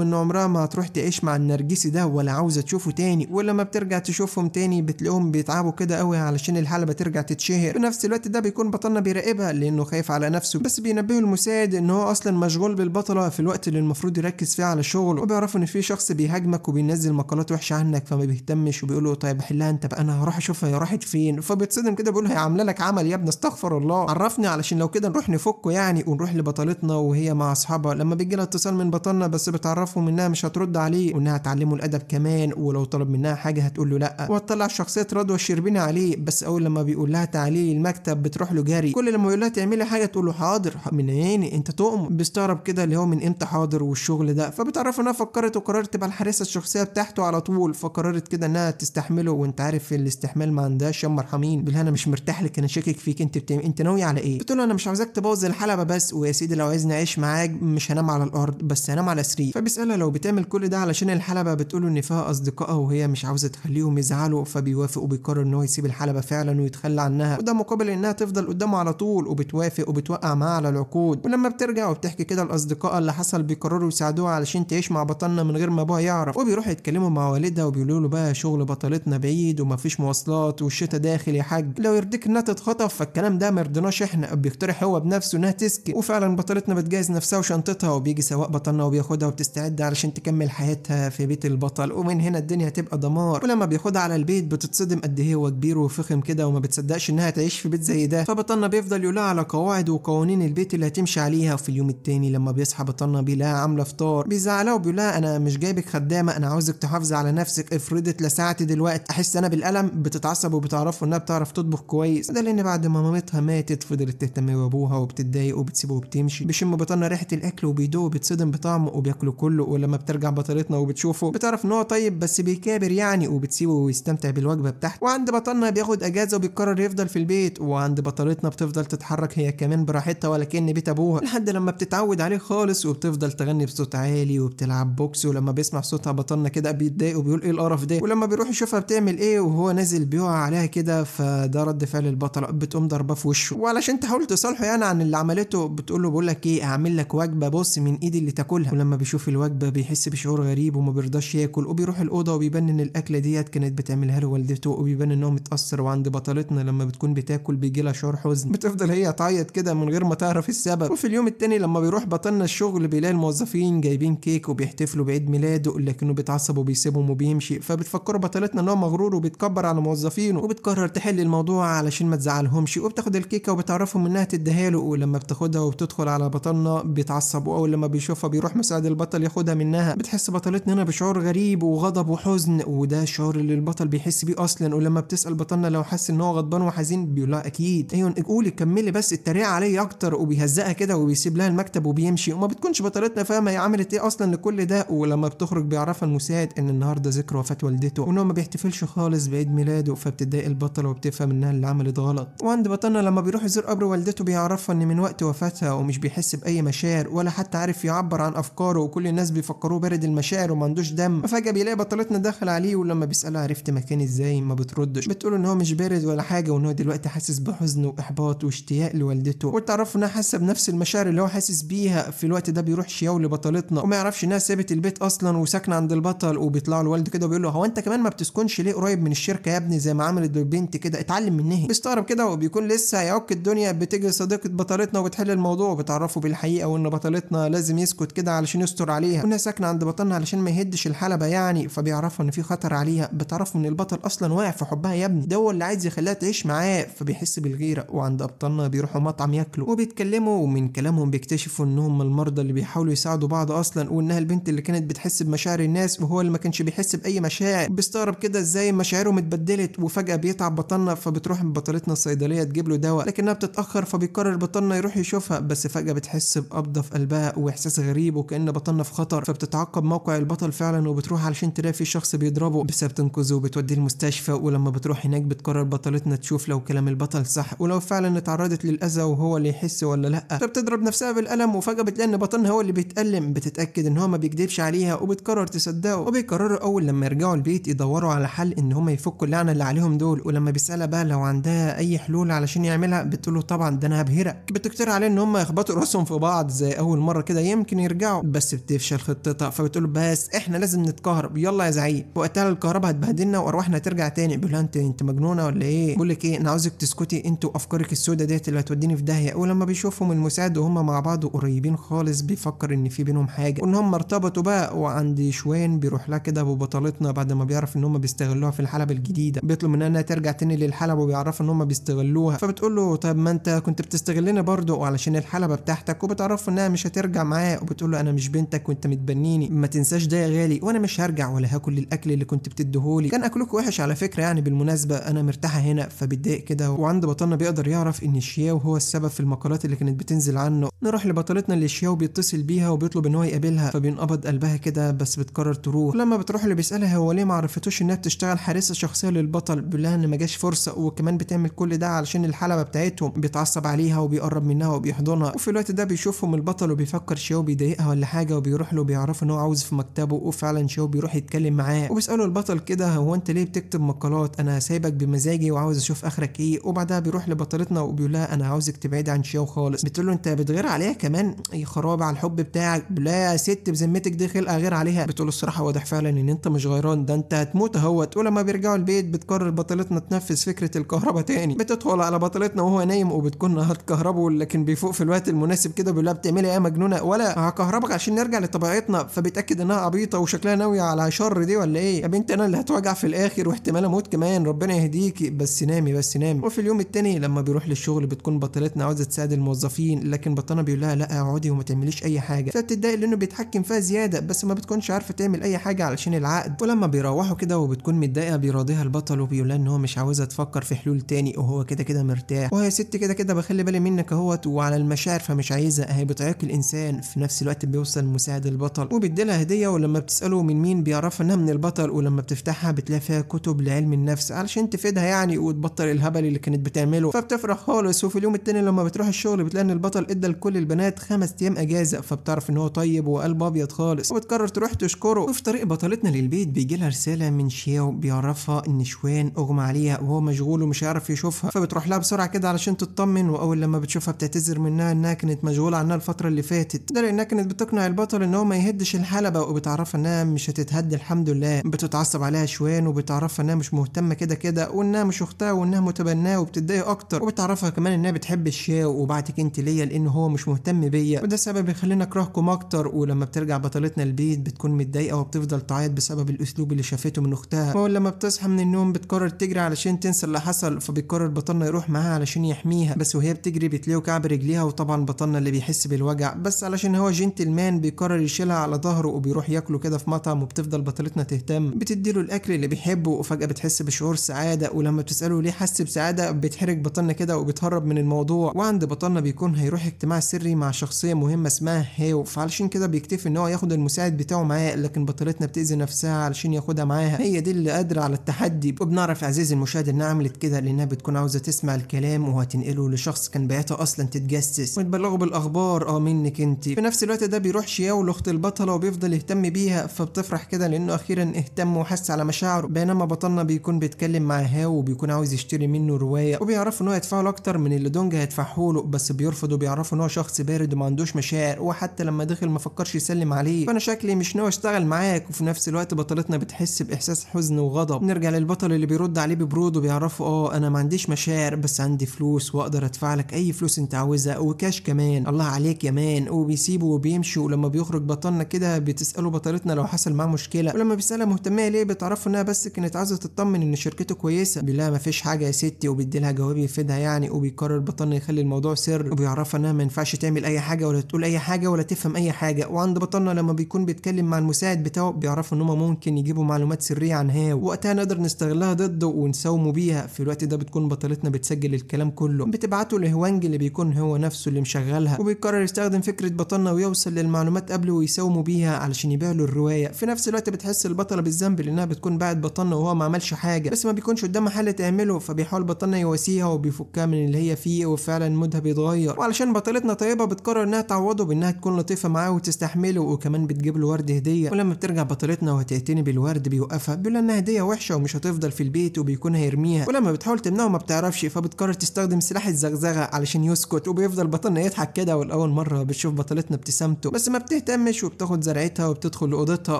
ان عمرها ما هتروح تعيش مع النرجسي ده ولا عاوزة تشوفه تاني ولما بترجع تشوفهم تاني بتلاقيهم بيتعبوا كده قوي علشان الحلبة ترجع تتشهر في نفس الوقت ده بيكون بطلنا بيراقبها لانه خايف على نفسه بس بينبهه المساعد ان هو اصلا مشغول بالبطلة في الوقت اللي المفروض يركز فيه على الشغل وبيعرفوا ان في شخص بيهاجمك وبينزل مقالات وحشة عنك فما بيهتمش وبيقول له طيب حلها انت بقى انا هروح اشوفها هي راحت فين فبيتصدم كده بيقول هي عامله لك عمل يا ابني استغفر الله عرفني علشان لو كده نروح نفكه يعني يعني ونروح لبطلتنا وهي مع اصحابها لما بيجي لها اتصال من بطلنا بس بتعرفهم انها مش هترد عليه وانها هتعلمه الادب كمان ولو طلب منها حاجه هتقول له لا وهتطلع شخصيه رضوى الشربيني عليه بس اول لما بيقول لها تعالي المكتب بتروح له جري كل لما يقول لها تعملي حاجه تقول له حاضر من عيني انت تؤمن بيستغرب كده اللي هو من امتى حاضر والشغل ده فبتعرف انها فكرت وقررت تبقى الحارسه الشخصيه بتاعته على طول فقررت كده انها تستحمله وانت عارف الاستحمال ما عندهاش يا مرحمين بالله انا مش مرتاح لك انا شاكك فيك انت بتعمل انت ناويه على ايه بتقول له انا مش عاوزاك تبوظ حلبة بس ويا سيدي لو عايزني أعيش معاك مش هنام على الأرض بس هنام على سرير فبيسألها لو بتعمل كل ده علشان الحلبة بتقول إن فيها أصدقائها وهي مش عاوزة تخليهم يزعلوا فبيوافق وبيقرر إن هو يسيب الحلبة فعلا ويتخلى عنها وده مقابل إنها تفضل قدامه على طول وبتوافق وبتوقع معاه على العقود ولما بترجع وبتحكي كده الأصدقاء اللي حصل بيقرروا يساعدوها علشان تعيش مع بطلنا من غير ما أبوها يعرف وبيروحوا يتكلموا مع والدها وبيقولوا له بقى شغل بطلتنا بعيد ومفيش مواصلات والشتا داخل يا حاج لو يرضيك إنها تتخطف فالكلام ده مرضناش إحنا بيقترح هو بنفسه إنها تسكت وفعلا بطلتنا بتجهز نفسها وشنطتها وبيجي سواق بطلنا وبياخدها وبتستعد علشان تكمل حياتها في بيت البطل ومن هنا الدنيا هتبقى دمار ولما بياخدها على البيت بتتصدم قد ايه هو كبير وفخم كده وما بتصدقش انها تعيش في بيت زي ده فبطلنا بيفضل يقولها على قواعد وقوانين البيت اللي هتمشي عليها وفي اليوم التاني لما بيصحى بطلنا بيلاقيها عامله فطار بيزعلها وبيقولها انا مش جايبك خدامه انا عاوزك تحافظي على نفسك افرضت لسعت دلوقتي احس انا بالالم بتتعصب وبتعرفوا انها بتعرف تطبخ كويس ده لان بعد ما مامتها ماتت فضلت تهتم بابوها وبتتضايق بتضايق وبتسيبه وبتمشي بيشم بطلنا ريحه الاكل وبيدوق وبيتصدم بطعمه وبياكله كله ولما بترجع بطلتنا وبتشوفه بتعرف ان هو طيب بس بيكابر يعني وبتسيبه ويستمتع بالوجبه بتاعته وعند بطلنا بياخد اجازه وبيقرر يفضل في البيت وعند بطلتنا بتفضل تتحرك هي كمان براحتها ولكن بيت ابوها لحد لما بتتعود عليه خالص وبتفضل تغني بصوت عالي وبتلعب بوكس ولما بيسمع صوتها بطلنا كده بيتضايق وبيقول ايه القرف ده ولما بيروح يشوفها بتعمل ايه وهو نازل بيقع عليها كده فده رد فعل البطله بتقوم ضربه في وشه وعلشان تحاول تصالحه يعني عن اللي عمله خالته بتقول له بقول لك ايه هعمل لك وجبه بص من ايدي اللي تاكلها ولما بيشوف الوجبه بيحس بشعور غريب وما بيرضاش ياكل وبيروح الاوضه وبيبان ان الاكله ديت كانت بتعملها له والدته وبيبان ان هو متاثر وعند بطلتنا لما بتكون بتاكل بيجي لها شعور حزن بتفضل هي تعيط كده من غير ما تعرف السبب وفي اليوم التاني لما بيروح بطلنا الشغل بيلاقي الموظفين جايبين كيك وبيحتفلوا بعيد ميلاده لكنه بيتعصب وبيسيبهم وبيمشي فبتفكر بطلتنا ان هو مغرور وبيتكبر على موظفينه وبتقرر تحل الموضوع علشان ما تزعلهمش وبتاخد الكيكه وبتعرفهم انها تديها له ولما بتاخدها وبتدخل على بطلنا بيتعصب واول لما بيشوفها بيروح مساعد البطل ياخدها منها بتحس بطلتنا هنا بشعور غريب وغضب وحزن وده الشعور اللي البطل بيحس بيه اصلا ولما بتسال بطلنا لو حس ان هو غضبان وحزين بيقول لها اكيد ايون قولي كملي بس التريقه عليا اكتر وبيهزقها كده وبيسيب لها المكتب وبيمشي وما بتكونش بطلتنا فاهمه هي عملت ايه اصلا لكل ده ولما بتخرج بيعرفها المساعد ان النهارده ذكرى وفاه والدته وان هو ما بيحتفلش خالص بعيد ميلاده فبتضايق البطله وبتفهم انها اللي عملت غلط وعند بطلنا لما بيروح يزور قبر والدته بيعرفها ان من وقت وقت وفاتها ومش بيحس بأي مشاعر ولا حتى عارف يعبر عن أفكاره وكل الناس بيفكروه بارد المشاعر وما عندوش دم فجأة بيلاقي بطلتنا داخل عليه ولما بيسألها عرفت مكاني ازاي ما بتردش بتقول ان هو مش بارد ولا حاجة وان هو دلوقتي حاسس بحزن وإحباط واشتياق لوالدته وتعرف انها حاسة بنفس المشاعر اللي هو حاسس بيها في الوقت ده بيروح شياو لبطلتنا وما يعرفش انها سابت البيت اصلا وساكنة عند البطل وبيطلع له والده كده وبيقول له هو انت كمان ما بتسكنش ليه قريب من الشركة يا ابني زي ما عملت البنت كده اتعلم منها بيستغرب كده وبيكون لسه هيعك الدنيا بتجي صديقة بطلتنا بتحل الموضوع وبتعرفه بالحقيقه وان بطلتنا لازم يسكت كده علشان يستر عليها وانها ساكنه عند بطلنا علشان ما يهدش الحلبه يعني فبيعرفوا ان في خطر عليها بتعرفوا ان البطل اصلا واقع في حبها يا ابني ده هو اللي عايز يخليها تعيش معاه فبيحس بالغيره وعند ابطالنا بيروحوا مطعم ياكلوا وبيتكلموا ومن كلامهم بيكتشفوا انهم المرضى اللي بيحاولوا يساعدوا بعض اصلا وانها البنت اللي كانت بتحس بمشاعر الناس وهو اللي ما كانش بيحس باي مشاعر بيستغرب كده ازاي مشاعرهم اتبدلت وفجاه بيتعب بطلنا فبتروح بطلتنا الصيدليه تجيب له دواء لكنها بتتاخر فبيقرر بطلنا يروح يشوفها بس فجأة بتحس بقبضة في قلبها وإحساس غريب وكأن بطلنا في خطر فبتتعقب موقع البطل فعلا وبتروح علشان تلاقي في شخص بيضربه بس بتنقذه وبتوديه المستشفى ولما بتروح هناك بتقرر بطلتنا تشوف لو كلام البطل صح ولو فعلا اتعرضت للأذى وهو اللي يحس ولا لأ فبتضرب نفسها بالألم وفجأة بتلاقي إن بطلنا هو اللي بيتألم بتتأكد إن هو ما بيكدبش عليها وبتقرر تصدقه وبيقرروا أول لما يرجعوا البيت يدوروا على حل إن هما يفكوا اللعنة اللي عليهم دول ولما بيسألها بقى لو عندها أي حلول علشان يعملها بتقول له طبعا ده أنا هبهرك كتير عليه ان هم يخبطوا راسهم في بعض زي اول مره كده يمكن يرجعوا بس بتفشل خطتها فبتقول بس احنا لازم نتكهرب يلا يا زعيم وقتها الكهرباء هتبهدلنا وارواحنا ترجع تاني بيقول انت انت مجنونه ولا ايه بقول لك ايه انا عاوزك تسكتي انت وافكارك السوداء ديت اللي هتوديني في داهيه ولما بيشوفهم المساعد وهم مع بعض قريبين خالص بيفكر ان في بينهم حاجه وان هم ارتبطوا بقى وعند شوان بيروح لها كده ببطلتنا بعد ما بيعرف ان هم بيستغلوها في الحلبه الجديده بيطلب منها انها ترجع تاني للحلبه وبيعرفوا ان هم بيستغلوها فبتقول له طب ما انت كنت بتستغلنا برضه برضه وعلشان الحلبة بتاعتك وبتعرفه انها مش هترجع معاه وبتقول له انا مش بنتك وانت متبنيني ما تنساش ده يا غالي وانا مش هرجع ولا هاكل الاكل اللي كنت بتديهولي كان اكلك وحش على فكرة يعني بالمناسبة انا مرتاحة هنا فبتضايق كده وعند بطلنا بيقدر يعرف ان شياو هو السبب في المقالات اللي كانت بتنزل عنه نروح لبطلتنا اللي شياو بيتصل بيها وبيطلب ان هو يقابلها فبينقبض قلبها كده بس بتقرر تروح لما بتروح له بيسالها هو ليه ما عرفتوش انها بتشتغل حارسه شخصيه للبطل بيقول لها ان ما جاش فرصه وكمان بتعمل كل ده علشان الحلبه بتاعتهم بيتعصب عليها وبيقرب من منها وبيحضنها وفي الوقت ده بيشوفهم البطل وبيفكر شاو بيضايقها ولا حاجه وبيروح له بيعرفه ان هو عاوز في مكتبه وفعلا شاو بيروح يتكلم معاه وبيساله البطل كده هو انت ليه بتكتب مقالات انا سايبك بمزاجي وعاوز اشوف اخرك ايه وبعدها بيروح لبطلتنا وبيقول لها انا عاوزك تبعدي عن شاو خالص بتقول له انت بتغير عليها كمان يا إيه خراب على الحب بتاعك لا يا ست بذمتك دي خلقه غير عليها بتقول الصراحه واضح فعلا ان انت مش غيران ده انت هتموت اهوت ولما بيرجعوا البيت بتقرر بطلتنا تنفذ فكره الكهرباء تاني بتدخل على بطلتنا وهو نايم وبتكون هتكهربه ولا لكن بيفوق في الوقت المناسب كده بيقول لها بتعملي ايه يا مجنونه ولا هكهربك عشان نرجع لطبيعتنا فبيتاكد انها عبيطه وشكلها ناويه على شر دي ولا ايه يا بنت انا اللي هتوجع في الاخر واحتمال اموت كمان ربنا يهديكي بس نامي بس نامي وفي اليوم التاني لما بيروح للشغل بتكون بطلتنا عاوزه تساعد الموظفين لكن بطانه بيقول لها لا اقعدي وما تعمليش اي حاجه فبتتضايق لانه بيتحكم فيها زياده بس ما بتكونش عارفه تعمل اي حاجه علشان العقد ولما بيروحوا كده وبتكون متضايقه بيراضيها البطل وبيقول لها ان هو مش عاوزها تفكر في حلول تاني وهو كده كده مرتاح وهي ست كده كده بخلي بالي منك اهو الصفات وعلى المشاعر فمش عايزها هي بتعيق الانسان في نفس الوقت بيوصل مساعد البطل وبيديلها هديه ولما بتساله من مين بيعرفها انها من البطل ولما بتفتحها بتلاقي فيها كتب لعلم النفس علشان تفيدها يعني وتبطل الهبل اللي كانت بتعمله فبتفرح خالص وفي اليوم التاني لما بتروح الشغل بتلاقي ان البطل ادى لكل البنات خمس ايام اجازه فبتعرف ان هو طيب وقلب ابيض خالص وبتقرر تروح تشكره وفي طريق بطلتنا للبيت بيجي لها رساله من شياو بيعرفها ان شوان اغمى عليها وهو مشغول ومش هيعرف يشوفها فبتروح لها بسرعه كده علشان تطمن واول لما بتشوفها بتعتذر منها انها كانت مشغوله عنها الفتره اللي فاتت ده لانها كانت بتقنع البطل ان هو ما يهدش الحلبه وبتعرفها انها مش هتتهد الحمد لله بتتعصب عليها شوان وبتعرفها انها مش مهتمه كده كده وانها مش اختها وانها متبناه وبتضايق اكتر وبتعرفها كمان انها بتحب الشاو وبعتك انت ليا لان هو مش مهتم بيا وده سبب يخلينا اكرهكم اكتر ولما بترجع بطلتنا البيت بتكون متضايقه وبتفضل تعيط بسبب الاسلوب اللي شافته من اختها ولما بتصحى من النوم بتقرر تجري علشان تنسى اللي حصل فبيقرر بطلنا يروح معاها علشان يحميها بس وهي بتجري بتلاقيه برجليها وطبعا بطلنا اللي بيحس بالوجع بس علشان هو جنتلمان بيقرر يشيلها على ظهره وبيروح ياكله كده في مطعم وبتفضل بطلتنا تهتم بتديله الاكل اللي بيحبه وفجاه بتحس بشعور سعاده ولما بتساله ليه حس بسعاده بتحرك بطلنا كده وبتهرب من الموضوع وعند بطلنا بيكون هيروح اجتماع سري مع شخصيه مهمه اسمها هيو فعلشان كده بيكتفي ان هو ياخد المساعد بتاعه معاه لكن بطلتنا بتاذي نفسها علشان ياخدها معاها هي دي اللي قادره على التحدي وبنعرف عزيزي المشاهد انها عملت كده لانها بتكون عاوزه تسمع الكلام وهتنقله لشخص كان بيعتها اصلا تتجسس وتبلغه بالاخبار اه منك انت في نفس الوقت ده بيروح شياو لاخت البطله وبيفضل يهتم بيها فبتفرح كده لانه اخيرا اهتم وحس على مشاعره بينما بطلنا بيكون بيتكلم مع هاو وبيكون عاوز يشتري منه روايه وبيعرفوا ان هو يدفع له اكتر من اللي دونج هيدفعه له بس بيرفض وبيعرفوا ان هو شخص بارد وما عندوش مشاعر وحتى لما دخل ما فكرش يسلم عليه فانا شكلي مش ناوي اشتغل معاك وفي نفس الوقت بطلتنا بتحس باحساس حزن وغضب نرجع للبطل اللي بيرد عليه ببرود وبيعرفه اه انا ما عنديش مشاعر بس عندي فلوس واقدر ادفع لك اي فلوس انت عاوزها وكاش كمان الله عليك يا مان وبيسيبه وبيمشي ولما بيخرج بطلنا كده بتساله بطلتنا لو حصل معاه مشكله ولما بيسالها مهتمه ليه بتعرفه انها بس كانت عايزه تطمن ان شركته كويسه بيقول مفيش حاجه يا ستي وبيدي لها جواب يفيدها يعني وبيقرر بطلنا يخلي الموضوع سر وبيعرفها انها ما ينفعش تعمل اي حاجه ولا تقول اي حاجه ولا تفهم اي حاجه وعند بطلنا لما بيكون بيتكلم مع المساعد بتاعه بيعرفوا ان هم ممكن يجيبوا معلومات سريه عن هاو وقتها نقدر نستغلها ضده ونساومه بيها في الوقت ده بتكون بطلتنا بتسجل الكلام كله بتبعته لهوانج اللي بيكون بيكون هو نفسه اللي مشغلها وبيقرر يستخدم فكرة بطلنا ويوصل للمعلومات قبله ويساوموا بيها علشان يبيعوا الرواية في نفس الوقت بتحس البطلة بالذنب لأنها بتكون باعت بطلنا وهو ما عملش حاجة بس ما بيكونش قدامها حل تعمله فبيحاول بطلنا يواسيها وبيفكها من اللي هي فيه وفعلا مودها بيتغير وعلشان بطلتنا طيبة بتقرر إنها تعوضه بإنها تكون لطيفة معاه وتستحمله وكمان بتجيب له ورد هدية ولما بترجع بطلتنا وهتعتني بالورد بيوقفها بيقول إنها هدية وحشة ومش هتفضل في البيت وبيكون هيرميها ولما بتحاول تمنعه ما بتعرفش فبتقرر تستخدم سلاح الزغزغة علشان يسكت بتسكت وبيفضل بطلنا يضحك كده والاول مره بتشوف بطلتنا ابتسامته بس ما بتهتمش وبتاخد زرعتها وبتدخل لاوضتها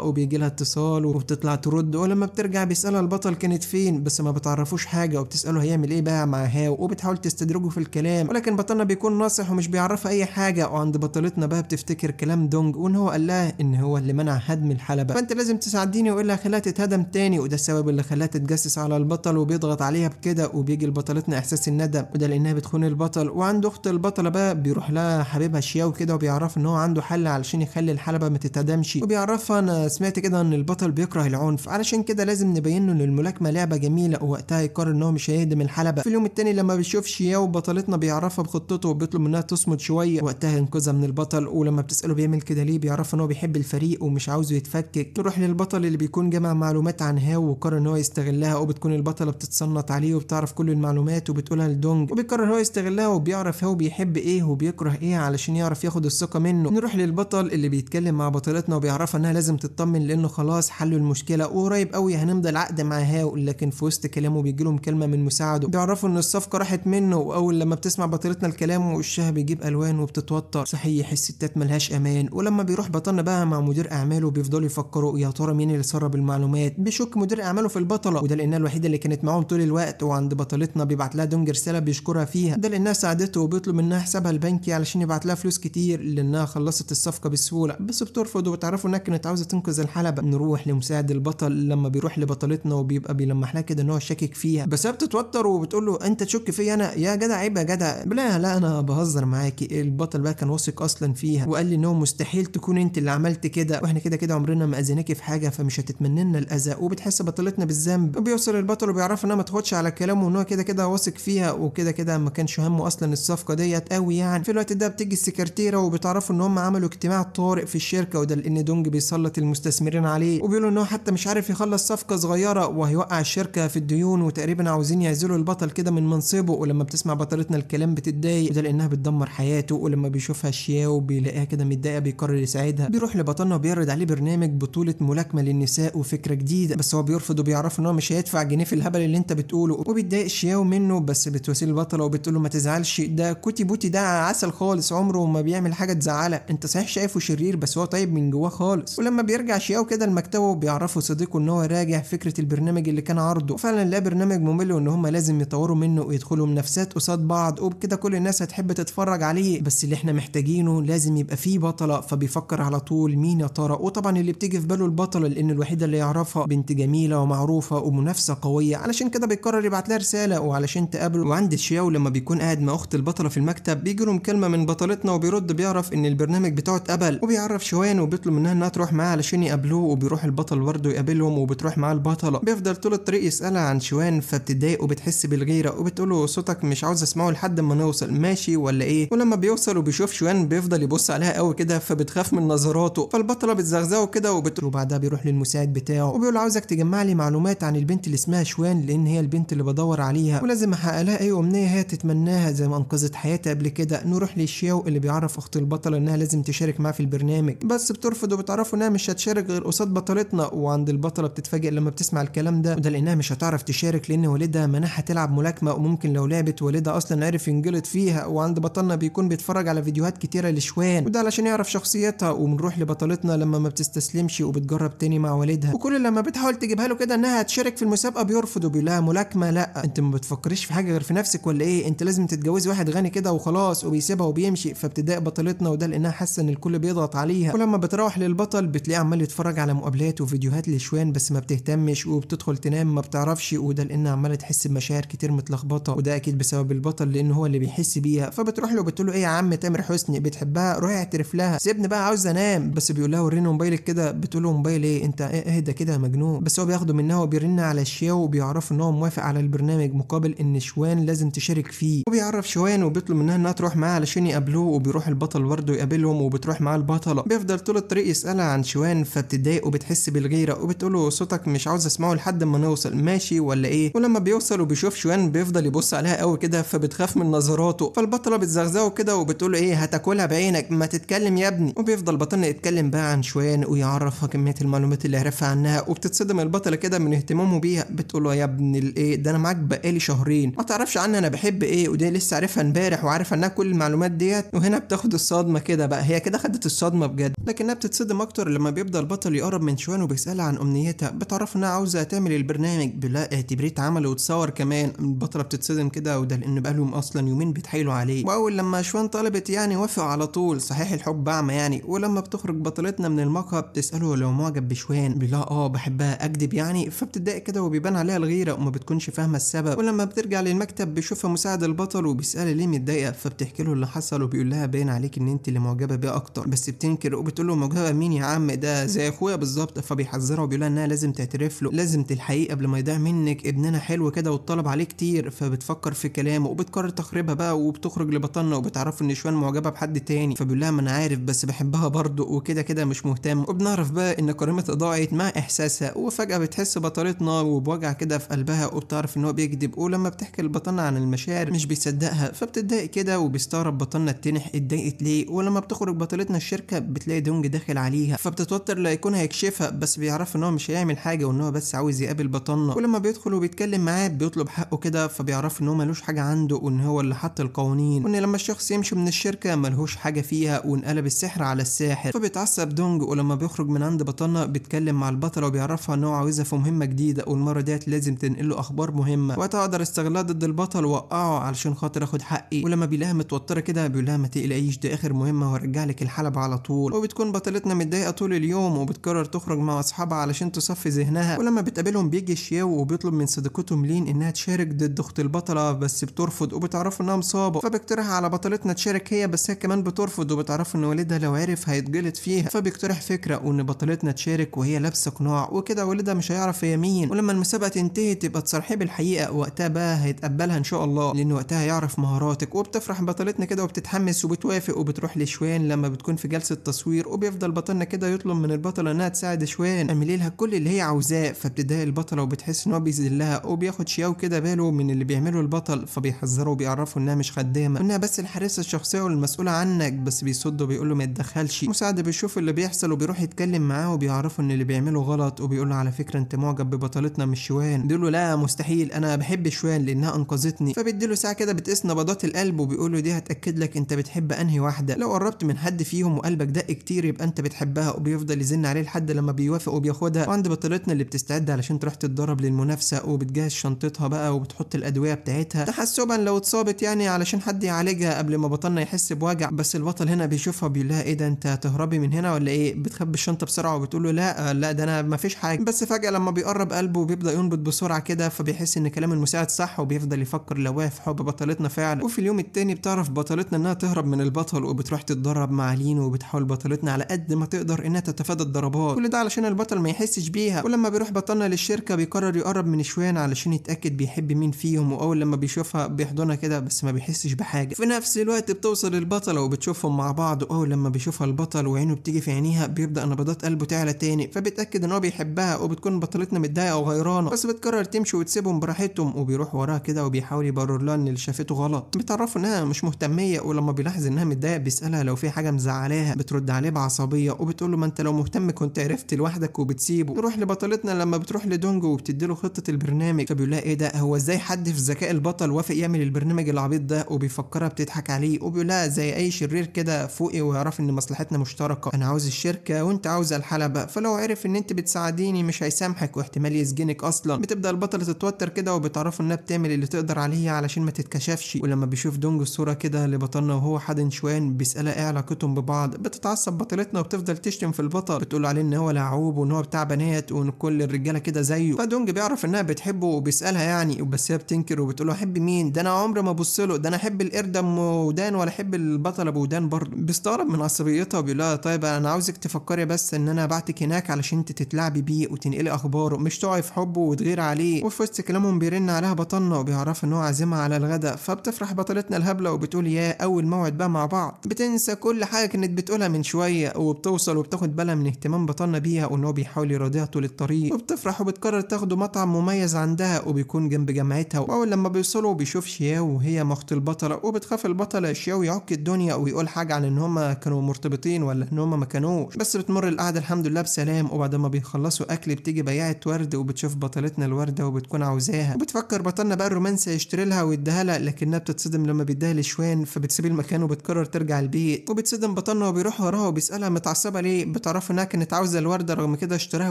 وبيجي لها اتصال وبتطلع ترد ولما بترجع بيسالها البطل كانت فين بس ما بتعرفوش حاجه وبتساله هيعمل ايه بقى مع هاو وبتحاول تستدرجه في الكلام ولكن بطلنا بيكون ناصح ومش بيعرفها اي حاجه وعند بطلتنا بقى بتفتكر كلام دونج وان هو قال لها ان هو اللي منع هدم الحلبه فانت لازم تساعديني والا خلاها تتهدم تاني وده السبب اللي خلاها تتجسس على البطل وبيضغط عليها بكده وبيجي لبطلتنا احساس الندم وده لانها بتخون البطل وعنده اخت البطله بقى بيروح لها حبيبها شياو كده وبيعرف ان هو عنده حل علشان يخلي الحلبه ما تتدمش وبيعرفها انا سمعت كده ان البطل بيكره العنف علشان كده لازم نبين ان الملاكمه لعبه جميله ووقتها يقرر ان هو مش هيهدم الحلبه في اليوم التاني لما بيشوف شياو بطلتنا بيعرفها بخطته وبيطلب منها تصمد شويه وقتها ينقذها من البطل ولما بتساله بيعمل كده ليه بيعرف ان هو بيحب الفريق ومش عاوزه يتفكك تروح للبطل اللي بيكون جمع معلومات عن هاو وقرر ان هو يستغلها وبتكون البطله بتتصنط عليه وبتعرف كل المعلومات وبتقولها لدونج وبيقرر هو يستغلها وبيعرف هاو هو بيحب ايه وبيكره ايه علشان يعرف ياخد الثقه منه نروح للبطل اللي بيتكلم مع بطلتنا وبيعرفها انها لازم تطمن لانه خلاص حلوا المشكله وقريب قوي هنمضي العقد مع هاو لكن في وسط كلامه بيجيلهم كلمه من مساعده بيعرفوا ان الصفقه راحت منه واول لما بتسمع بطلتنا الكلام وشها بيجيب الوان وبتتوتر صحيح الستات ملهاش امان ولما بيروح بطلنا بقى مع مدير اعماله بيفضلوا يفكروا يا ترى مين اللي سرب المعلومات بيشك مدير اعماله في البطله وده لانها الوحيده اللي كانت معاهم طول الوقت وعند بطلتنا بيبعت لها دونج رساله بيشكرها فيها ده لانها ساعدته بيطلب منها حسابها البنكي علشان يبعت لها فلوس كتير لانها خلصت الصفقه بسهوله بس بترفض وبتعرفوا انها كانت عاوزه تنقذ الحلبه نروح لمساعد البطل لما بيروح لبطلتنا وبيبقى بيلمح لها كده ان هو شاكك فيها بس هي بتتوتر وبتقول له انت تشك فيا انا يا جدع عيب يا جدع لا لا انا بهزر معاكي البطل بقى كان واثق اصلا فيها وقال لي ان هو مستحيل تكون انت اللي عملت كده واحنا كده كده عمرنا ما اذيناكي في حاجه فمش هتتمنى لنا الاذى وبتحس بطلتنا بالذنب وبيوصل البطل وبيعرف انها ما تاخدش على كلامه ان هو كده كده واثق فيها وكده كده ما كانش همه اصلا الصفقه الصفقه ديت قوي يعني في الوقت ده بتيجي السكرتيره وبتعرفوا ان هم عملوا اجتماع طارئ في الشركه وده لان دونج بيسلط المستثمرين عليه وبيقولوا ان هو حتى مش عارف يخلص صفقه صغيره وهيوقع الشركه في الديون وتقريبا عاوزين يعزلوا البطل كده من منصبه ولما بتسمع بطلتنا الكلام بتتضايق وده لانها بتدمر حياته ولما بيشوفها شياو بيلاقيها كده متضايقه بيقرر يساعدها بيروح لبطلنا وبيعرض عليه برنامج بطوله ملاكمه للنساء وفكره جديده بس هو بيرفض وبيعرف ان هو مش هيدفع جنيه في الهبل اللي انت بتقوله وبيتضايق شياو منه بس بتواسيه البطله وبتقول له ما تزعلش ده كوتي بوتي ده عسل خالص عمره ما بيعمل حاجه تزعلك انت صحيح شايفه شرير بس هو طيب من جواه خالص ولما بيرجع شياو كده المكتبه بيعرفوا صديقه ان هو راجع فكره البرنامج اللي كان عارضه وفعلا لا برنامج ممل وان هم لازم يطوروا منه ويدخلوا منافسات قصاد بعض وبكده كل الناس هتحب تتفرج عليه بس اللي احنا محتاجينه لازم يبقى فيه بطله فبيفكر على طول مين يا ترى وطبعا اللي بتيجي في باله البطله لان الوحيده اللي يعرفها بنت جميله ومعروفه ومنافسه قويه علشان كده بيقرر يبعت لها رساله وعلشان تقابله وعند شياو لما بيكون قاعد مع اخت البطله في المكتب بيجي كلمه من بطلتنا وبيرد بيعرف ان البرنامج بتاعه اتقبل وبيعرف شوان وبيطلب منها انها تروح معاه علشان يقابلوه وبيروح البطل برضه يقابلهم وبتروح معاه البطله بيفضل طول الطريق يسالها عن شوان فبتضايق وبتحس بالغيره وبتقول له صوتك مش عاوز اسمعه لحد ما نوصل ماشي ولا ايه ولما بيوصل وبيشوف شوان بيفضل يبص عليها قوي كده فبتخاف من نظراته فالبطله بتزغزغه كده وبتقول بعدها بيروح للمساعد بتاعه وبيقول عاوزك تجمع لي معلومات عن البنت اللي اسمها شوان لان هي البنت اللي بدور عليها ولازم احقق لها اي امنيه هي تتمناها زي ما انقذت أنقذت حياتي قبل كده نروح لشياو اللي بيعرف أخت البطلة إنها لازم تشارك معاه في البرنامج بس بترفض وبتعرفوا إنها مش هتشارك غير قصاد بطلتنا وعند البطلة بتتفاجئ لما بتسمع الكلام ده وده لأنها مش هتعرف تشارك لأن والدها منعها تلعب ملاكمة وممكن لو لعبت والدها أصلا عرف ينجلط فيها وعند بطلنا بيكون بيتفرج على فيديوهات كتيرة لشوان وده علشان يعرف شخصيتها وبنروح لبطلتنا لما ما بتستسلمش وبتجرب تاني مع والدها وكل لما بتحاول تجيبها له كده إنها هتشارك في المسابقة بيرفض وبيقول لها ملاكمة لا أنت ما بتفكريش في حاجة غير في نفسك ولا إيه أنت لازم تتجوزي واحد اغاني كده وخلاص وبيسيبها وبيمشي فابتداء بطلتنا وده لانها حاسه ان الكل بيضغط عليها ولما بتروح للبطل بتلاقيه عمال يتفرج على مقابلات وفيديوهات لشوان بس ما بتهتمش وبتدخل تنام ما بتعرفش وده لانها عماله تحس بمشاعر كتير متلخبطه وده اكيد بسبب البطل لان هو اللي بيحس بيها فبتروح له بتقول له ايه يا عم تامر حسني بتحبها روح اعترف لها سيبني بقى عاوز انام بس بيقول لها وريني موبايلك كده بتقول له موبايل ايه انت اهدى إيه كده يا مجنون بس هو بياخده منها وبيرن على الشيا وبيعرفه ان هو موافق على البرنامج مقابل ان شوان لازم تشارك فيه وبيعرف شوان وبيطلب منها انها تروح معاه علشان يقابلوه وبيروح البطل برضه يقابلهم وبتروح معاه البطله بيفضل طول الطريق يسالها عن شوان فبتضايق وبتحس بالغيره وبتقول له صوتك مش عاوز اسمعه لحد ما نوصل ماشي ولا ايه ولما بيوصل وبيشوف شوان بيفضل يبص عليها قوي كده فبتخاف من نظراته فالبطله بتزغزغه كده وبتقول له ايه هتاكلها بعينك ما تتكلم يا ابني وبيفضل بطلنا يتكلم بقى عن شوان ويعرفها كميه المعلومات اللي عرفها عنها وبتتصدم البطله كده من اهتمامه بيها بتقول له يا ابني الايه ده انا معاك بقالي شهرين ما تعرفش عني انا بحب ايه ودي لسه عارفها امبارح وعارف عنها كل المعلومات ديت وهنا بتاخد الصدمه كده بقى هي كده خدت الصدمه بجد لكنها بتتصدم اكتر لما بيبدا البطل يقرب من شوان وبيسالها عن امنيتها بتعرف انها عاوزه تعمل البرنامج بلا اعتبريت عمل وتصور كمان البطله بتتصدم كده وده لان بقالهم اصلا يومين بيتحايلوا عليه واول لما شوان طلبت يعني وافق على طول صحيح الحب اعمى يعني ولما بتخرج بطلتنا من المقهى بتساله لو معجب بشوان بيقول اه بحبها اكذب يعني فبتضايق كده وبيبان عليها الغيره وما بتكونش فاهمه السبب ولما بترجع للمكتب بيشوفها مساعد البطل وبيسال ليه متضايقه فبتحكي له اللي حصل وبيقول لها باين عليك ان انت اللي معجبه بيه اكتر بس بتنكر وبتقول له معجبه مين يا عم ده زي اخويا بالظبط فبيحذرها وبيقول لها انها لازم تعترف له لازم تلحقيه قبل ما يضيع منك ابننا حلو كده والطلب عليه كتير فبتفكر في كلامه وبتقرر تخربها بقى وبتخرج لبطنه وبتعرفه ان شوان معجبه بحد تاني فبيقول لها ما انا عارف بس بحبها برضه وكده كده مش مهتم وبنعرف بقى ان كريمه ضاعت مع احساسها وفجاه بتحس بطلتنا وبوجع كده في قلبها وبتعرف ان هو بيكذب ولما بتحكي البطانه عن المشاعر مش بيصدقها فبت بتتضايق كده وبيستغرب بطلنا التنح اتضايقت ليه ولما بتخرج بطلتنا الشركه بتلاقي دونج داخل عليها فبتتوتر لا هيكشفها بس بيعرف ان هو مش هيعمل حاجه وان هو بس عاوز يقابل بطلنا ولما بيدخل وبيتكلم معاه بيطلب حقه كده فبيعرف ان هو ملوش حاجه عنده وان هو اللي حط القوانين وان لما الشخص يمشي من الشركه ملهوش حاجه فيها وانقلب السحر على الساحر فبيتعصب دونج ولما بيخرج من عند بطلنا بيتكلم مع البطله وبيعرفها ان هو عاوزها في مهمه جديده والمره ديت لازم تنقل له اخبار مهمه وقتها اقدر استغلها ضد البطل وقعه علشان خاطر اخد حقي حقي ولما بيلاقيها متوتره كده بيقول لها ما تقلقيش ده اخر مهمه وارجع لك الحلبه على طول وبتكون بطلتنا متضايقه طول اليوم وبتقرر تخرج مع اصحابها علشان تصفي ذهنها ولما بتقابلهم بيجي الشياو وبيطلب من صديقتهم لين انها تشارك ضد اخت البطله بس بترفض وبتعرفه انها مصابه فبيقترح على بطلتنا تشارك هي بس هي كمان بترفض وبتعرف ان والدها لو عرف هيتجلط فيها فبيقترح فكره وان بطلتنا تشارك وهي لابسه قناع وكده والدها مش هيعرف هي مين ولما المسابقه تنتهي تبقى تصرحيه بالحقيقه وقتها بقى هيتقبلها ان شاء الله لان وقتها يعرف مهارات مراتك وبتفرح بطلتنا كده وبتتحمس وبتوافق وبتروح لشوان لما بتكون في جلسة تصوير وبيفضل بطلنا كده يطلب من البطلة انها تساعد شوان اعملي لها كل اللي هي عاوزاه فبتضايق البطلة وبتحس ان هو بيذلها وبياخد شياو كده باله من اللي بيعمله البطل فبيحذره وبيعرفه انها مش خدامة انها بس الحارسة الشخصية والمسؤولة عنك بس بيصده وبيقول له ما يتدخلش مساعدة بيشوف اللي بيحصل وبيروح يتكلم معاه وبيعرفه ان اللي بيعمله غلط وبيقول له على فكرة انت معجب ببطلتنا مش شوان بيقول له لا مستحيل انا بحب شوان لانها انقذتني فبيديله ساعة كده بتقيس نبضات ضربات القلب وبيقولوا دي هتاكد لك انت بتحب انهي واحده لو قربت من حد فيهم وقلبك دق كتير يبقى انت بتحبها وبيفضل يزن عليه لحد لما بيوافق وبياخدها وعند بطلتنا اللي بتستعد علشان تروح تتدرب للمنافسه وبتجهز شنطتها بقى وبتحط الادويه بتاعتها تحسبا لو اتصابت يعني علشان حد يعالجها قبل ما بطلنا يحس بوجع بس البطل هنا بيشوفها بيقول لها ايه ده انت هتهربي من هنا ولا ايه بتخبي الشنطه بسرعه وبتقول له لا آه، لا ده انا مفيش حاجه بس فجاه لما بيقرب قلبه وبيبدا ينبض بسرعه كده فبيحس ان كلام المساعد صح وبيفضل يفكر لو في حب بطلتنا فعلا وفي اليوم التاني بتعرف بطلتنا انها تهرب من البطل وبتروح تتدرب مع لين وبتحاول بطلتنا على قد ما تقدر انها تتفادى الضربات كل ده علشان البطل ما يحسش بيها ولما بيروح بطلنا للشركه بيقرر يقرب من شوان علشان يتاكد بيحب مين فيهم واول لما بيشوفها بيحضنها كده بس ما بيحسش بحاجه في نفس الوقت بتوصل البطله وبتشوفهم مع بعض واول لما بيشوفها البطل وعينه بتيجي في عينيها بيبدا نبضات قلبه تعلى تاني فبتاكد ان هو بيحبها وبتكون بطلتنا متضايقه وغيرانه بس بتقرر تمشي وتسيبهم براحتهم وبيروح وراها كده وبيحاول يبرر لها ان اللي شافته غلط بتعرفه انها مش مهتميه ولما بيلاحظ انها متضايق بيسالها لو في حاجه مزعلاها بترد عليه بعصبيه وبتقول له ما انت لو مهتم كنت عرفت لوحدك وبتسيبه نروح لبطلتنا لما بتروح لدونج وبتدي له خطه البرنامج فبيقول لها ايه ده هو ازاي حد في ذكاء البطل وافق يعمل البرنامج العبيط ده وبيفكرها بتضحك عليه وبيقول لها زي اي شرير كده فوقي ويعرف ان مصلحتنا مشتركه انا عاوز الشركه وانت عاوز الحلبه فلو عرف ان انت بتساعديني مش هيسامحك واحتمال يسجنك اصلا بتبدا البطله تتوتر كده وبتعرفه انها بتعمل اللي تقدر عليه علشان ما تتكشفش ولما بيشوف دونج الصورة كده لبطلنا وهو حادن شوان بيسألها ايه علاقتهم ببعض بتتعصب بطلتنا وبتفضل تشتم في البطل بتقول عليه ان هو لعوب وان هو بتاع بنات وان كل الرجالة كده زيه فدونج بيعرف انها بتحبه وبيسألها يعني بس هي بتنكر وبتقول له احب مين ده انا عمري ما ابص له ده انا احب القرد ام ودان ولا احب البطل ابو ودان برضه بيستغرب من عصبيتها وبيقول لها طيب انا عاوزك تفكري بس ان انا بعتك هناك علشان انت تتلعبي بيه وتنقلي اخباره مش تقعي في حبه وتغير عليه وفي وسط كلامهم بيرن عليها بطلنا وبيعرف ان هو عازمها على الغداء فبتفرح بطلتنا الهبلة وبتقول يا أول موعد بقى مع بعض بتنسى كل حاجة كانت بتقولها من شوية وبتوصل وبتاخد بالها من اهتمام بطلنا بيها وإن هو بيحاول يراضيها طول الطريق وبتفرح وبتقرر تاخده مطعم مميز عندها وبيكون جنب جامعتها وأول لما بيوصلوا بيشوف شياو وهي مخت البطلة وبتخاف البطلة شياو يعك الدنيا ويقول حاجة عن إن هما كانوا مرتبطين ولا إن هما ما كانوش بس بتمر القعدة الحمد لله بسلام وبعد ما بيخلصوا أكل بتيجي بياعة ورد وبتشوف بطلتنا الوردة وبتكون عاوزاها وبتفكر بطلنا بقى الرومانسة يشتري لها ويديها لها لكنها بتتصدم لما بيديها لشوان فبتسيب المكان وبتقرر ترجع البيت وبتصدم بطنها وبيروح وراها وبيسالها متعصبه ليه بتعرف انها كانت عاوزه الورده رغم كده اشتراها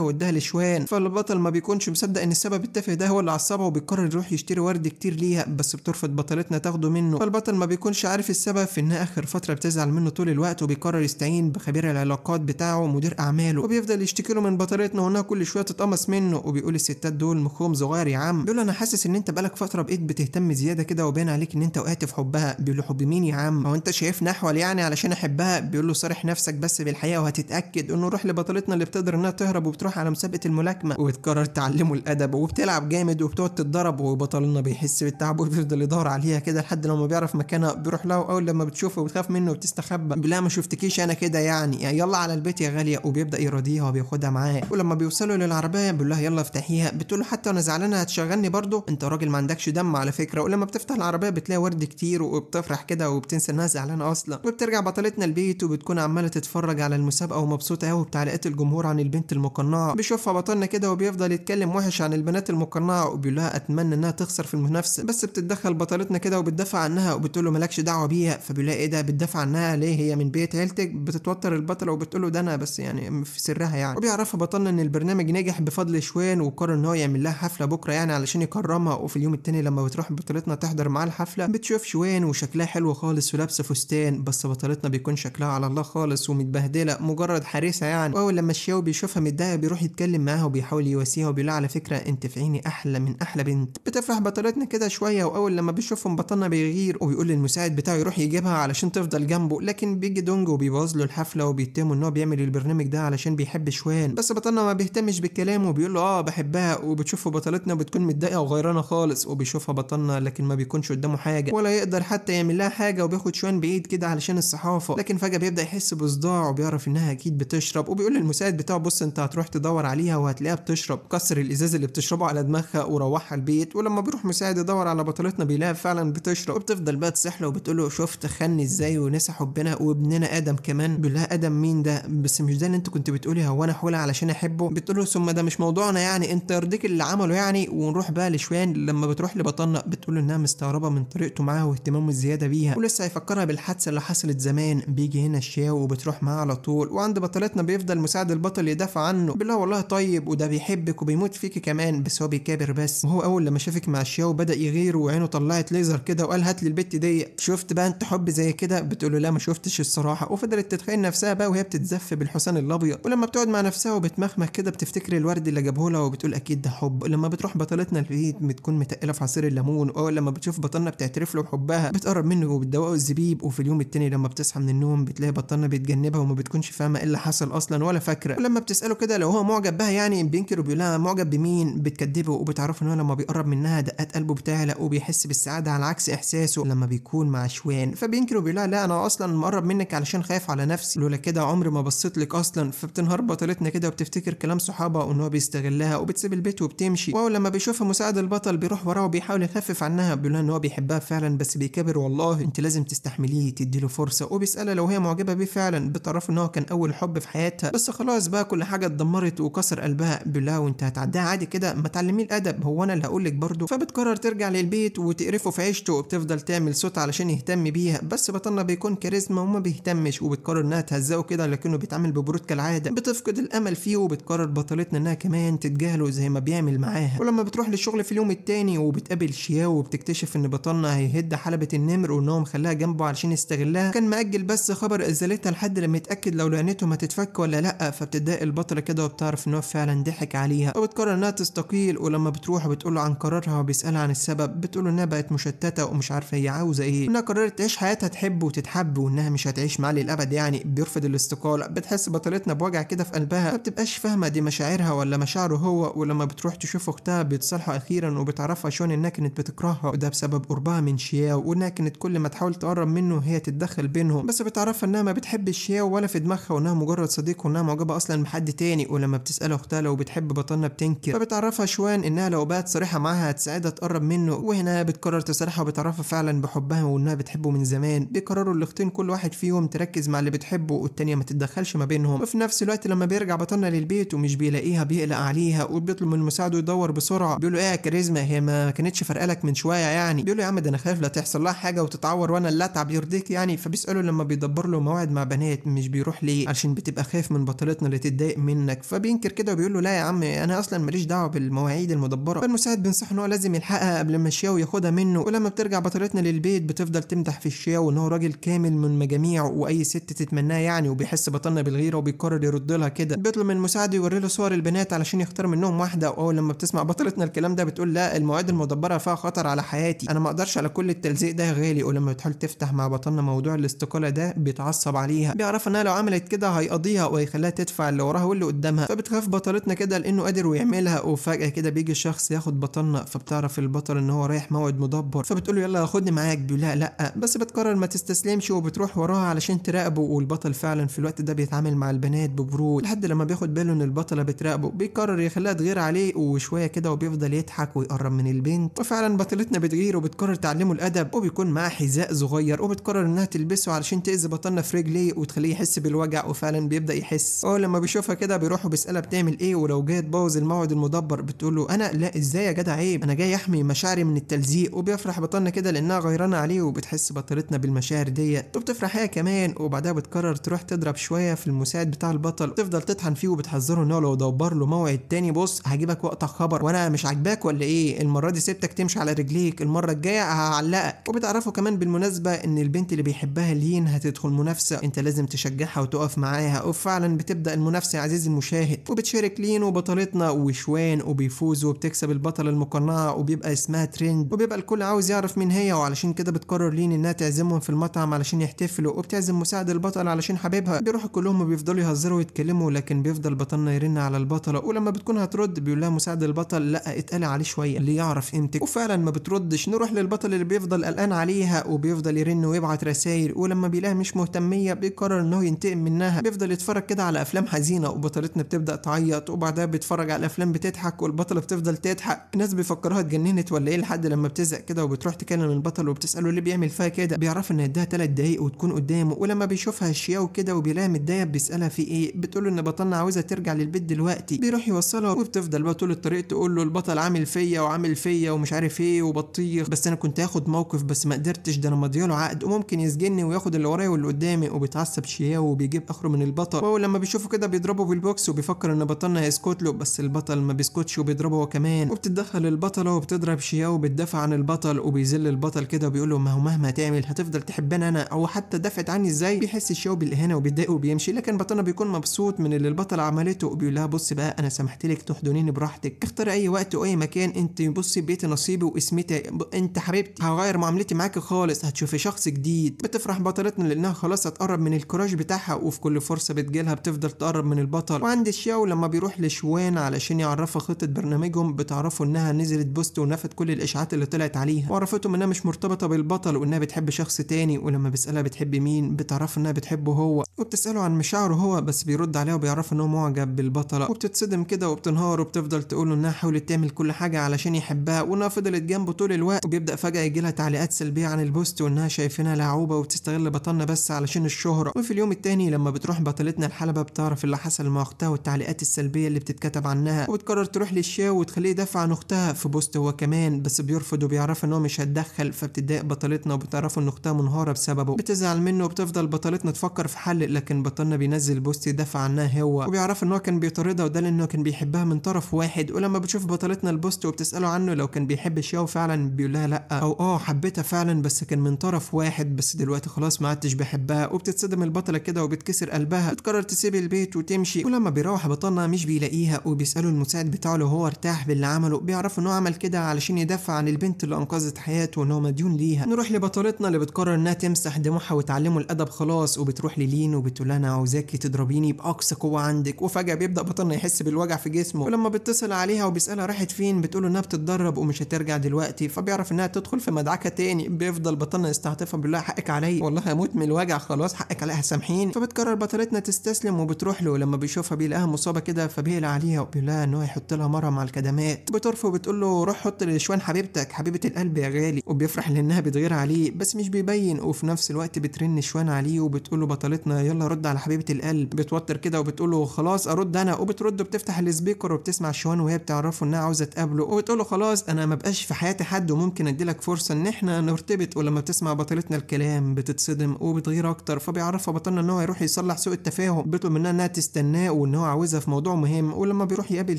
واداها لشوان فالبطل ما بيكونش مصدق ان السبب التافه ده هو اللي عصبها وبيقرر يروح يشتري ورد كتير ليها بس بترفض بطلتنا تاخده منه فالبطل ما بيكونش عارف السبب في انها اخر فتره بتزعل منه طول الوقت وبيقرر يستعين بخبير العلاقات بتاعه ومدير اعماله وبيفضل يشتكي له من بطلتنا وانها كل شويه تتقمص منه وبيقول الستات دول مخهم صغير يا عم بيقول انا حاسس ان انت بقالك فتره بقيت بتهتم زياده كده وباين عليك ان انت هاتف حبها بيقول له حب مين يا عم هو انت شايفنا احول يعني علشان احبها بيقول له صارح نفسك بس بالحقيقه وهتتاكد انه روح لبطلتنا اللي بتقدر انها تهرب وبتروح على مسابقه الملاكمه وبتقرر تعلمه الادب وبتلعب جامد وبتقعد تتضرب وبطلنا بيحس بالتعب وبيفضل يدور عليها كده لحد لما بيعرف مكانها بيروح لها اول لما بتشوفه وبتخاف منه وبتستخبى بلا ما شفتكيش انا كده يعني. يعني يلا على البيت يا غاليه وبيبدا يراضيها وبياخدها معاه ولما بيوصلوا للعربيه بيقول لها يلا افتحيها بتقول له حتى وانا زعلانه هتشغلني برضه انت راجل ما عندكش دم على فكره ولما بتفتح العربيه بتلاقي ورد الارض كتير وبتفرح كده وبتنسى انها زعلانه اصلا وبترجع بطلتنا البيت وبتكون عماله تتفرج على المسابقه ومبسوطه قوي بتعليقات الجمهور عن البنت المقنعه بيشوفها بطلنا كده وبيفضل يتكلم وحش عن البنات المقنعه وبيقول لها اتمنى انها تخسر في المنافسه بس بتتدخل بطلتنا كده وبتدافع عنها وبتقول له مالكش دعوه بيها فبيقول لها ايه ده بتدافع عنها ليه هي من بيت عيلتك بتتوتر البطله وبتقول له ده انا بس يعني في سرها يعني وبيعرفها بطلنا ان البرنامج نجح بفضل شوان وقرر ان هو يعمل لها حفله بكره يعني علشان يكرمها وفي اليوم التاني لما بتروح بطلتنا تحضر معاه الحفله بتشوف شوان وشكلها حلو خالص ولابسه فستان بس بطلتنا بيكون شكلها على الله خالص ومتبهدله مجرد حارسه يعني واول لما الشاوي بيشوفها متضايقه بيروح يتكلم معاها وبيحاول يواسيها وبيقول على فكره انت في عيني احلى من احلى بنت بتفرح بطلتنا كده شويه واول لما بيشوفهم بطلنا بيغير وبيقول للمساعد بتاعه يروح يجيبها علشان تفضل جنبه لكن بيجي دونج وبيبوظ له الحفله وبيتهمه ان هو بيعمل البرنامج ده علشان بيحب شوان بس بطلنا ما بيهتمش بالكلام وبيقول له اه بحبها وبتشوفه بطلتنا بتكون متضايقه وغيرانه خالص وبيشوفها بطلنا لكن ما بيكونش قدامه حاجه حاجه ولا يقدر حتى يعمل لها حاجه وبياخد شوان بعيد كده علشان الصحافه لكن فجاه بيبدا يحس بصداع وبيعرف انها اكيد بتشرب وبيقول للمساعد بتاعه بص انت هتروح تدور عليها وهتلاقيها بتشرب كسر الازاز اللي بتشربه على دماغها وروحها البيت ولما بيروح مساعد يدور على بطلتنا بيلاقيها فعلا بتشرب وبتفضل بقى تصح له وبتقول له شفت خني ازاي ونسى حبنا وابننا ادم كمان بيقول لها ادم مين ده بس مش ده اللي انت كنت بتقولي هو انا حولها علشان احبه بتقول له ثم ده مش موضوعنا يعني انت يرضيك اللي عمله يعني ونروح بقى لشوان لما بتروح لبطلنا بتقول له انها مستغربه من طريقته علاقته معاها واهتمامه الزياده بيها ولسه هيفكرها بالحادثه اللي حصلت زمان بيجي هنا الشاو وبتروح معاه على طول وعند بطلتنا بيفضل مساعد البطل يدافع عنه بالله والله طيب وده بيحبك وبيموت فيك كمان بس هو بيكابر بس وهو اول لما شافك مع الشاو بدا يغير وعينه طلعت ليزر كده وقال هات لي البت دي شفت بقى انت حب زي كده بتقول له لا ما شفتش الصراحه وفضلت تتخيل نفسها بقى وهي بتتزف بالحصان الابيض ولما بتقعد مع نفسها وبتمخمخ كده بتفتكر الورد اللي جابه لها وبتقول اكيد ده حب لما بتروح بطلتنا البيت بتكون متقله في عصير الليمون او لما بتشوف بطلنا بتعترف الطفل حبها بتقرب منه وبتدوقه الزبيب وفي اليوم التاني لما بتصحى من النوم بتلاقي بطلنا بيتجنبها وما بتكونش فاهمه ايه اللي حصل اصلا ولا فاكره ولما بتساله كده لو هو معجب بها يعني بينكر وبيقول لها معجب بمين بتكدبه وبتعرفه ان هو لما بيقرب منها دقات قلبه بتعلق وبيحس بالسعاده على عكس احساسه لما بيكون مع شوان فبينكر وبيقول لها لا انا اصلا مقرب منك علشان خايف على نفسي لولا كده عمري ما بصيت لك اصلا فبتنهار بطلتنا كده وبتفتكر كلام صحابها وان هو بيستغلها وبتسيب البيت وبتمشي ولما لما بيشوفها مساعد البطل بيروح وراها وبيحاول يخفف عنها بيقول لها ان هو بيحبها فعلا فعلا بس بيكابر والله انت لازم تستحمليه تديله فرصه وبيسالها لو هي معجبه بيه فعلا بتعرفه ان هو كان اول حب في حياتها بس خلاص بقى كل حاجه اتدمرت وكسر قلبها بلا وانت هتعديها عادي كده ما تعلميه الادب هو انا اللي هقول لك برضه فبتقرر ترجع للبيت وتقرفه في عيشته وبتفضل تعمل صوت علشان يهتم بيها بس بطلنا بيكون كاريزما وما بيهتمش وبتقرر انها تهزقه كده لكنه بيتعامل ببرود كالعاده بتفقد الامل فيه وبتقرر بطلتنا انها كمان تتجاهله زي ما بيعمل معاها ولما بتروح للشغل في اليوم التاني وبتقابل شياو وبتكتشف ان بطلنا هي يهد حلبة النمر وإن هو مخليها جنبه علشان يستغلها كان مأجل بس خبر إزالتها لحد لما يتأكد لو ما هتتفك ولا لأ فبتضايق البطلة كده وبتعرف إن هو فعلا ضحك عليها وبتقرر إنها تستقيل ولما بتروح له عن قرارها وبيسألها عن السبب له إنها بقت مشتتة ومش عارفة هي عاوزة إيه إنها قررت تعيش حياتها تحب وتتحب وإنها مش هتعيش معاه للأبد يعني بيرفض الاستقالة بتحس بطلتنا بوجع كده في قلبها ما بتبقاش فاهمة دي مشاعرها ولا مشاعره هو ولما بتروح تشوف أختها بيتصالحوا أخيرا وبتعرفها شون إنها كانت بتكرهها وده بسبب قربها من شياو وانها كانت كل ما تحاول تقرب منه هي تتدخل بينهم بس بتعرفها انها ما بتحبش شياو ولا في دماغها وانها مجرد صديق وانها معجبه اصلا بحد تاني ولما بتساله اختها لو بتحب بطلنا بتنكر فبتعرفها شوان انها لو بقت صريحه معاها هتساعدها تقرب منه وهنا بتقرر تصالحها وبتعرفها فعلا بحبها وانها بتحبه من زمان بيقرروا الاختين كل واحد فيهم تركز مع اللي بتحبه والتانيه ما تتدخلش ما بينهم وفي نفس الوقت لما بيرجع بطلنا للبيت ومش بيلاقيها بيقلق عليها وبيطلب من مساعده يدور بسرعه بيقول له ايه يا كاريزما هي ما كانتش فرقالك من شويه يعني بيقول له يا عم ده خايف لا تحصل لها حاجه وتتعور وانا اللي اتعب يرضيك يعني فبيساله لما بيدبر له مواعيد مع بنات مش بيروح ليه عشان بتبقى خايف من بطلتنا اللي تتضايق منك فبينكر كده وبيقول له لا يا عم انا اصلا ماليش دعوه بالمواعيد المدبره فالمساعد بينصحه ان هو لازم يلحقها قبل ما الشياو ياخدها منه ولما بترجع بطلتنا للبيت بتفضل تمدح في الشياو ان هو راجل كامل من مجاميع واي ست تتمناه يعني وبيحس بطلنا بالغيره وبيقرر يرد لها كده بيطلب من المساعد يوري له صور البنات علشان يختار منهم واحده واول لما بتسمع بطلتنا الكلام ده بتقول لا المواعيد المدبره فيها خطر على حياتي انا ما اقدرش على كل التلزيق ده غالي ولما بتحاول تفتح مع بطلنا موضوع الاستقالة ده بيتعصب عليها بيعرف انها لو عملت كده هيقضيها وهيخليها تدفع اللي وراها واللي قدامها فبتخاف بطلتنا كده لانه قادر ويعملها وفجأة كده بيجي شخص ياخد بطلنا فبتعرف البطل ان هو رايح موعد مدبر فبتقول له يلا خدني معاك بيقول لها لا بس بتقرر ما تستسلمش وبتروح وراها علشان تراقبه والبطل فعلا في الوقت ده بيتعامل مع البنات ببرود لحد لما بياخد باله ان البطله بتراقبه بيقرر يخليها تغير عليه وشويه كده وبيفضل يضحك ويقرب من البنت وفعلا بطلتنا بتغير وبتقرر تعليم بتعلمه الادب وبيكون معاه حذاء صغير وبتقرر انها تلبسه علشان تاذي بطلنا في رجليه وتخليه يحس بالوجع وفعلا بيبدا يحس هو لما بيشوفها كده بيروح وبيسالها بتعمل ايه ولو جايه تبوظ الموعد المدبر بتقول له انا لا ازاي يا جدع عيب انا جاي احمي مشاعري من التلزيق وبيفرح بطلنا كده لانها غيرانه عليه وبتحس بطلتنا بالمشاعر ديت وبتفرح هي كمان وبعدها بتقرر تروح تضرب شويه في المساعد بتاع البطل تفضل تطحن فيه وبتحذره ان هو لو دبر له موعد تاني بص هجيبك وقتك خبر وانا مش عاجباك ولا ايه المره دي سبتك تمشي على رجليك المره الجايه علقك وبتعرفوا كمان بالمناسبة ان البنت اللي بيحبها لين هتدخل منافسة انت لازم تشجعها وتقف معاها وفعلا بتبدأ المنافسة يا عزيزي المشاهد وبتشارك لين وبطلتنا وشوان وبيفوز وبتكسب البطلة المقنعة وبيبقى اسمها ترند وبيبقى الكل عاوز يعرف مين هي وعلشان كده بتقرر لين انها تعزمهم في المطعم علشان يحتفلوا وبتعزم مساعد البطل علشان حبيبها بيروحوا كلهم وبيفضلوا يهزروا ويتكلموا لكن بيفضل بطلنا يرن على البطلة ولما بتكون هترد بيقول لها مساعد البطل لا اتقلي عليه شوية اللي يعرف قيمتك وفعلا ما بتردش نروح للبطل اللي بيفضل قلقان عليها وبيفضل يرن ويبعت رسايل ولما بيلاقيها مش مهتمية بيقرر إن هو ينتقم منها بيفضل يتفرج كده على أفلام حزينة وبطلتنا بتبدأ تعيط وبعدها بيتفرج على الأفلام بتضحك والبطلة بتفضل تضحك ناس بيفكروها اتجننت ولا إيه لحد لما بتزهق كده وبتروح تكلم البطل وبتسأله ليه بيعمل فيها كده بيعرف إن إداها 3 دقايق وتكون قدامه ولما بيشوفها الشياو كده وبيلاقيها متضايقة بيسألها في إيه له إن بطلنا عاوزة ترجع للبيت دلوقتي بيروح يوصلها وبتفضل بقى طول الطريق تقول له البطل عامل فيا وعامل فيا ومش عارف إيه وبطيخ بس أنا كنت ياخد موقف بس ما قدرتش ده انا مضياله عقد وممكن يسجني وياخد اللي ورايا واللي قدامي وبيتعصب شياه وبيجيب اخره من البطل وهو لما بيشوفه كده بيضربه بالبوكس وبيفكر ان بطلنا هيسكت له بس البطل ما بيسكتش وبيضربه هو كمان وبتتدخل البطله وبتضرب شياه وبتدافع عن البطل وبيذل البطل كده وبيقول له ما هو مهما تعمل هتفضل تحبني انا او حتى دافعت عني ازاي بيحس شياه بالاهانه وبيتضايق وبيمشي لكن بطلنا بيكون مبسوط من اللي البطل عملته وبيقول لها بص بقى انا سمحت لك تحضنيني براحتك اختار اي وقت واي مكان انت بصي بيت نصيبي واسمتي انت حبيبتي هغير معاملتي معاكي خالص هتشوفي شخص جديد بتفرح بطلتنا لانها خلاص هتقرب من الكراش بتاعها وفي كل فرصه بتجيلها بتفضل تقرب من البطل وعند الشاو لما بيروح لشوان علشان يعرفها خطه برنامجهم بتعرفوا انها نزلت بوست ونفت كل الاشاعات اللي طلعت عليها وعرفتهم انها مش مرتبطه بالبطل وانها بتحب شخص تاني ولما بيسالها بتحب مين بتعرف انها بتحبه هو وبتساله عن مشاعره هو بس بيرد عليها وبيعرف ان هو معجب بالبطله وبتتصدم كده وبتنهار وبتفضل تقول انها حاولت تعمل كل حاجه علشان يحبها وانها فضلت جنبه طول الوقت وبيبدا فجاه لها تعليقات سلبيه عن البوست وانها شايفينها لعوبه وبتستغل بطلنا بس علشان الشهره وفي اليوم التاني لما بتروح بطلتنا الحلبه بتعرف اللي حصل مع اختها والتعليقات السلبيه اللي بتتكتب عنها وبتقرر تروح للشاو وتخليه يدافع عن اختها في بوست هو كمان بس بيرفض وبيعرف ان هو مش هيتدخل فبتضايق بطلتنا وبتعرف ان اختها منهاره بسببه بتزعل منه وبتفضل بطلتنا تفكر في حل لكن بطلنا بينزل بوست يدافع عنها هو وبيعرف ان هو كان بيطاردها وده لانه كان بيحبها من طرف واحد ولما بتشوف بطلتنا البوست وبتساله عنه لو كان بيحب الشاو فعلا بيقول لها لا او اه حبيتها فعلا بس كان من طرف واحد بس دلوقتي خلاص ما عدتش بحبها وبتتصدم البطله كده وبتكسر قلبها بتقرر تسيب البيت وتمشي ولما بيروح بطلنا مش بيلاقيها وبيساله المساعد بتاعه لو هو ارتاح باللي عمله بيعرفوا انه عمل كده علشان يدافع عن البنت اللي انقذت حياته وان هو مديون ليها نروح لبطلتنا اللي بتقرر انها تمسح دموعها وتعلمه الادب خلاص وبتروح للين وبتقول انا عاوزاكي تضربيني باقصى قوه عندك وفجاه بيبدا بطلنا يحس بالوجع في جسمه ولما بيتصل عليها وبيسالها راحت فين بتقول انها بتتدرب ومش هترجع دلوقتي فبيعرف انها تدخل في في مدعكه تاني بيفضل بطلنا يستعطفها بيقول لها حقك عليا والله هموت من الوجع خلاص حقك عليها سامحيني فبتقرر بطلتنا تستسلم وبتروح له لما بيشوفها بيلاقيها مصابه كده فبيقلق عليها وبيقول لها ان هو يحط لها مرهم على الكدمات بترفض وبتقول له روح حط لشوان حبيبتك حبيبه القلب يا غالي وبيفرح لانها بتغير عليه بس مش بيبين وفي نفس الوقت بترن شوان عليه وبتقول له بطلتنا يلا رد على حبيبه القلب بتوتر كده وبتقول له خلاص ارد انا وبترد وبتفتح السبيكر وبتسمع شوان وهي بتعرفه انها عاوزه تقابله وبتقول له خلاص انا ما بقاش في حياتي حد وممكن اديلك فرصة إن إحنا نرتبط ولما بتسمع بطلتنا الكلام بتتصدم وبتغير أكتر فبيعرفها بطلنا إن هو يروح يصلح سوء التفاهم بيطلب منها إنها تستناه وإن هو عاوزها في موضوع مهم ولما بيروح يقابل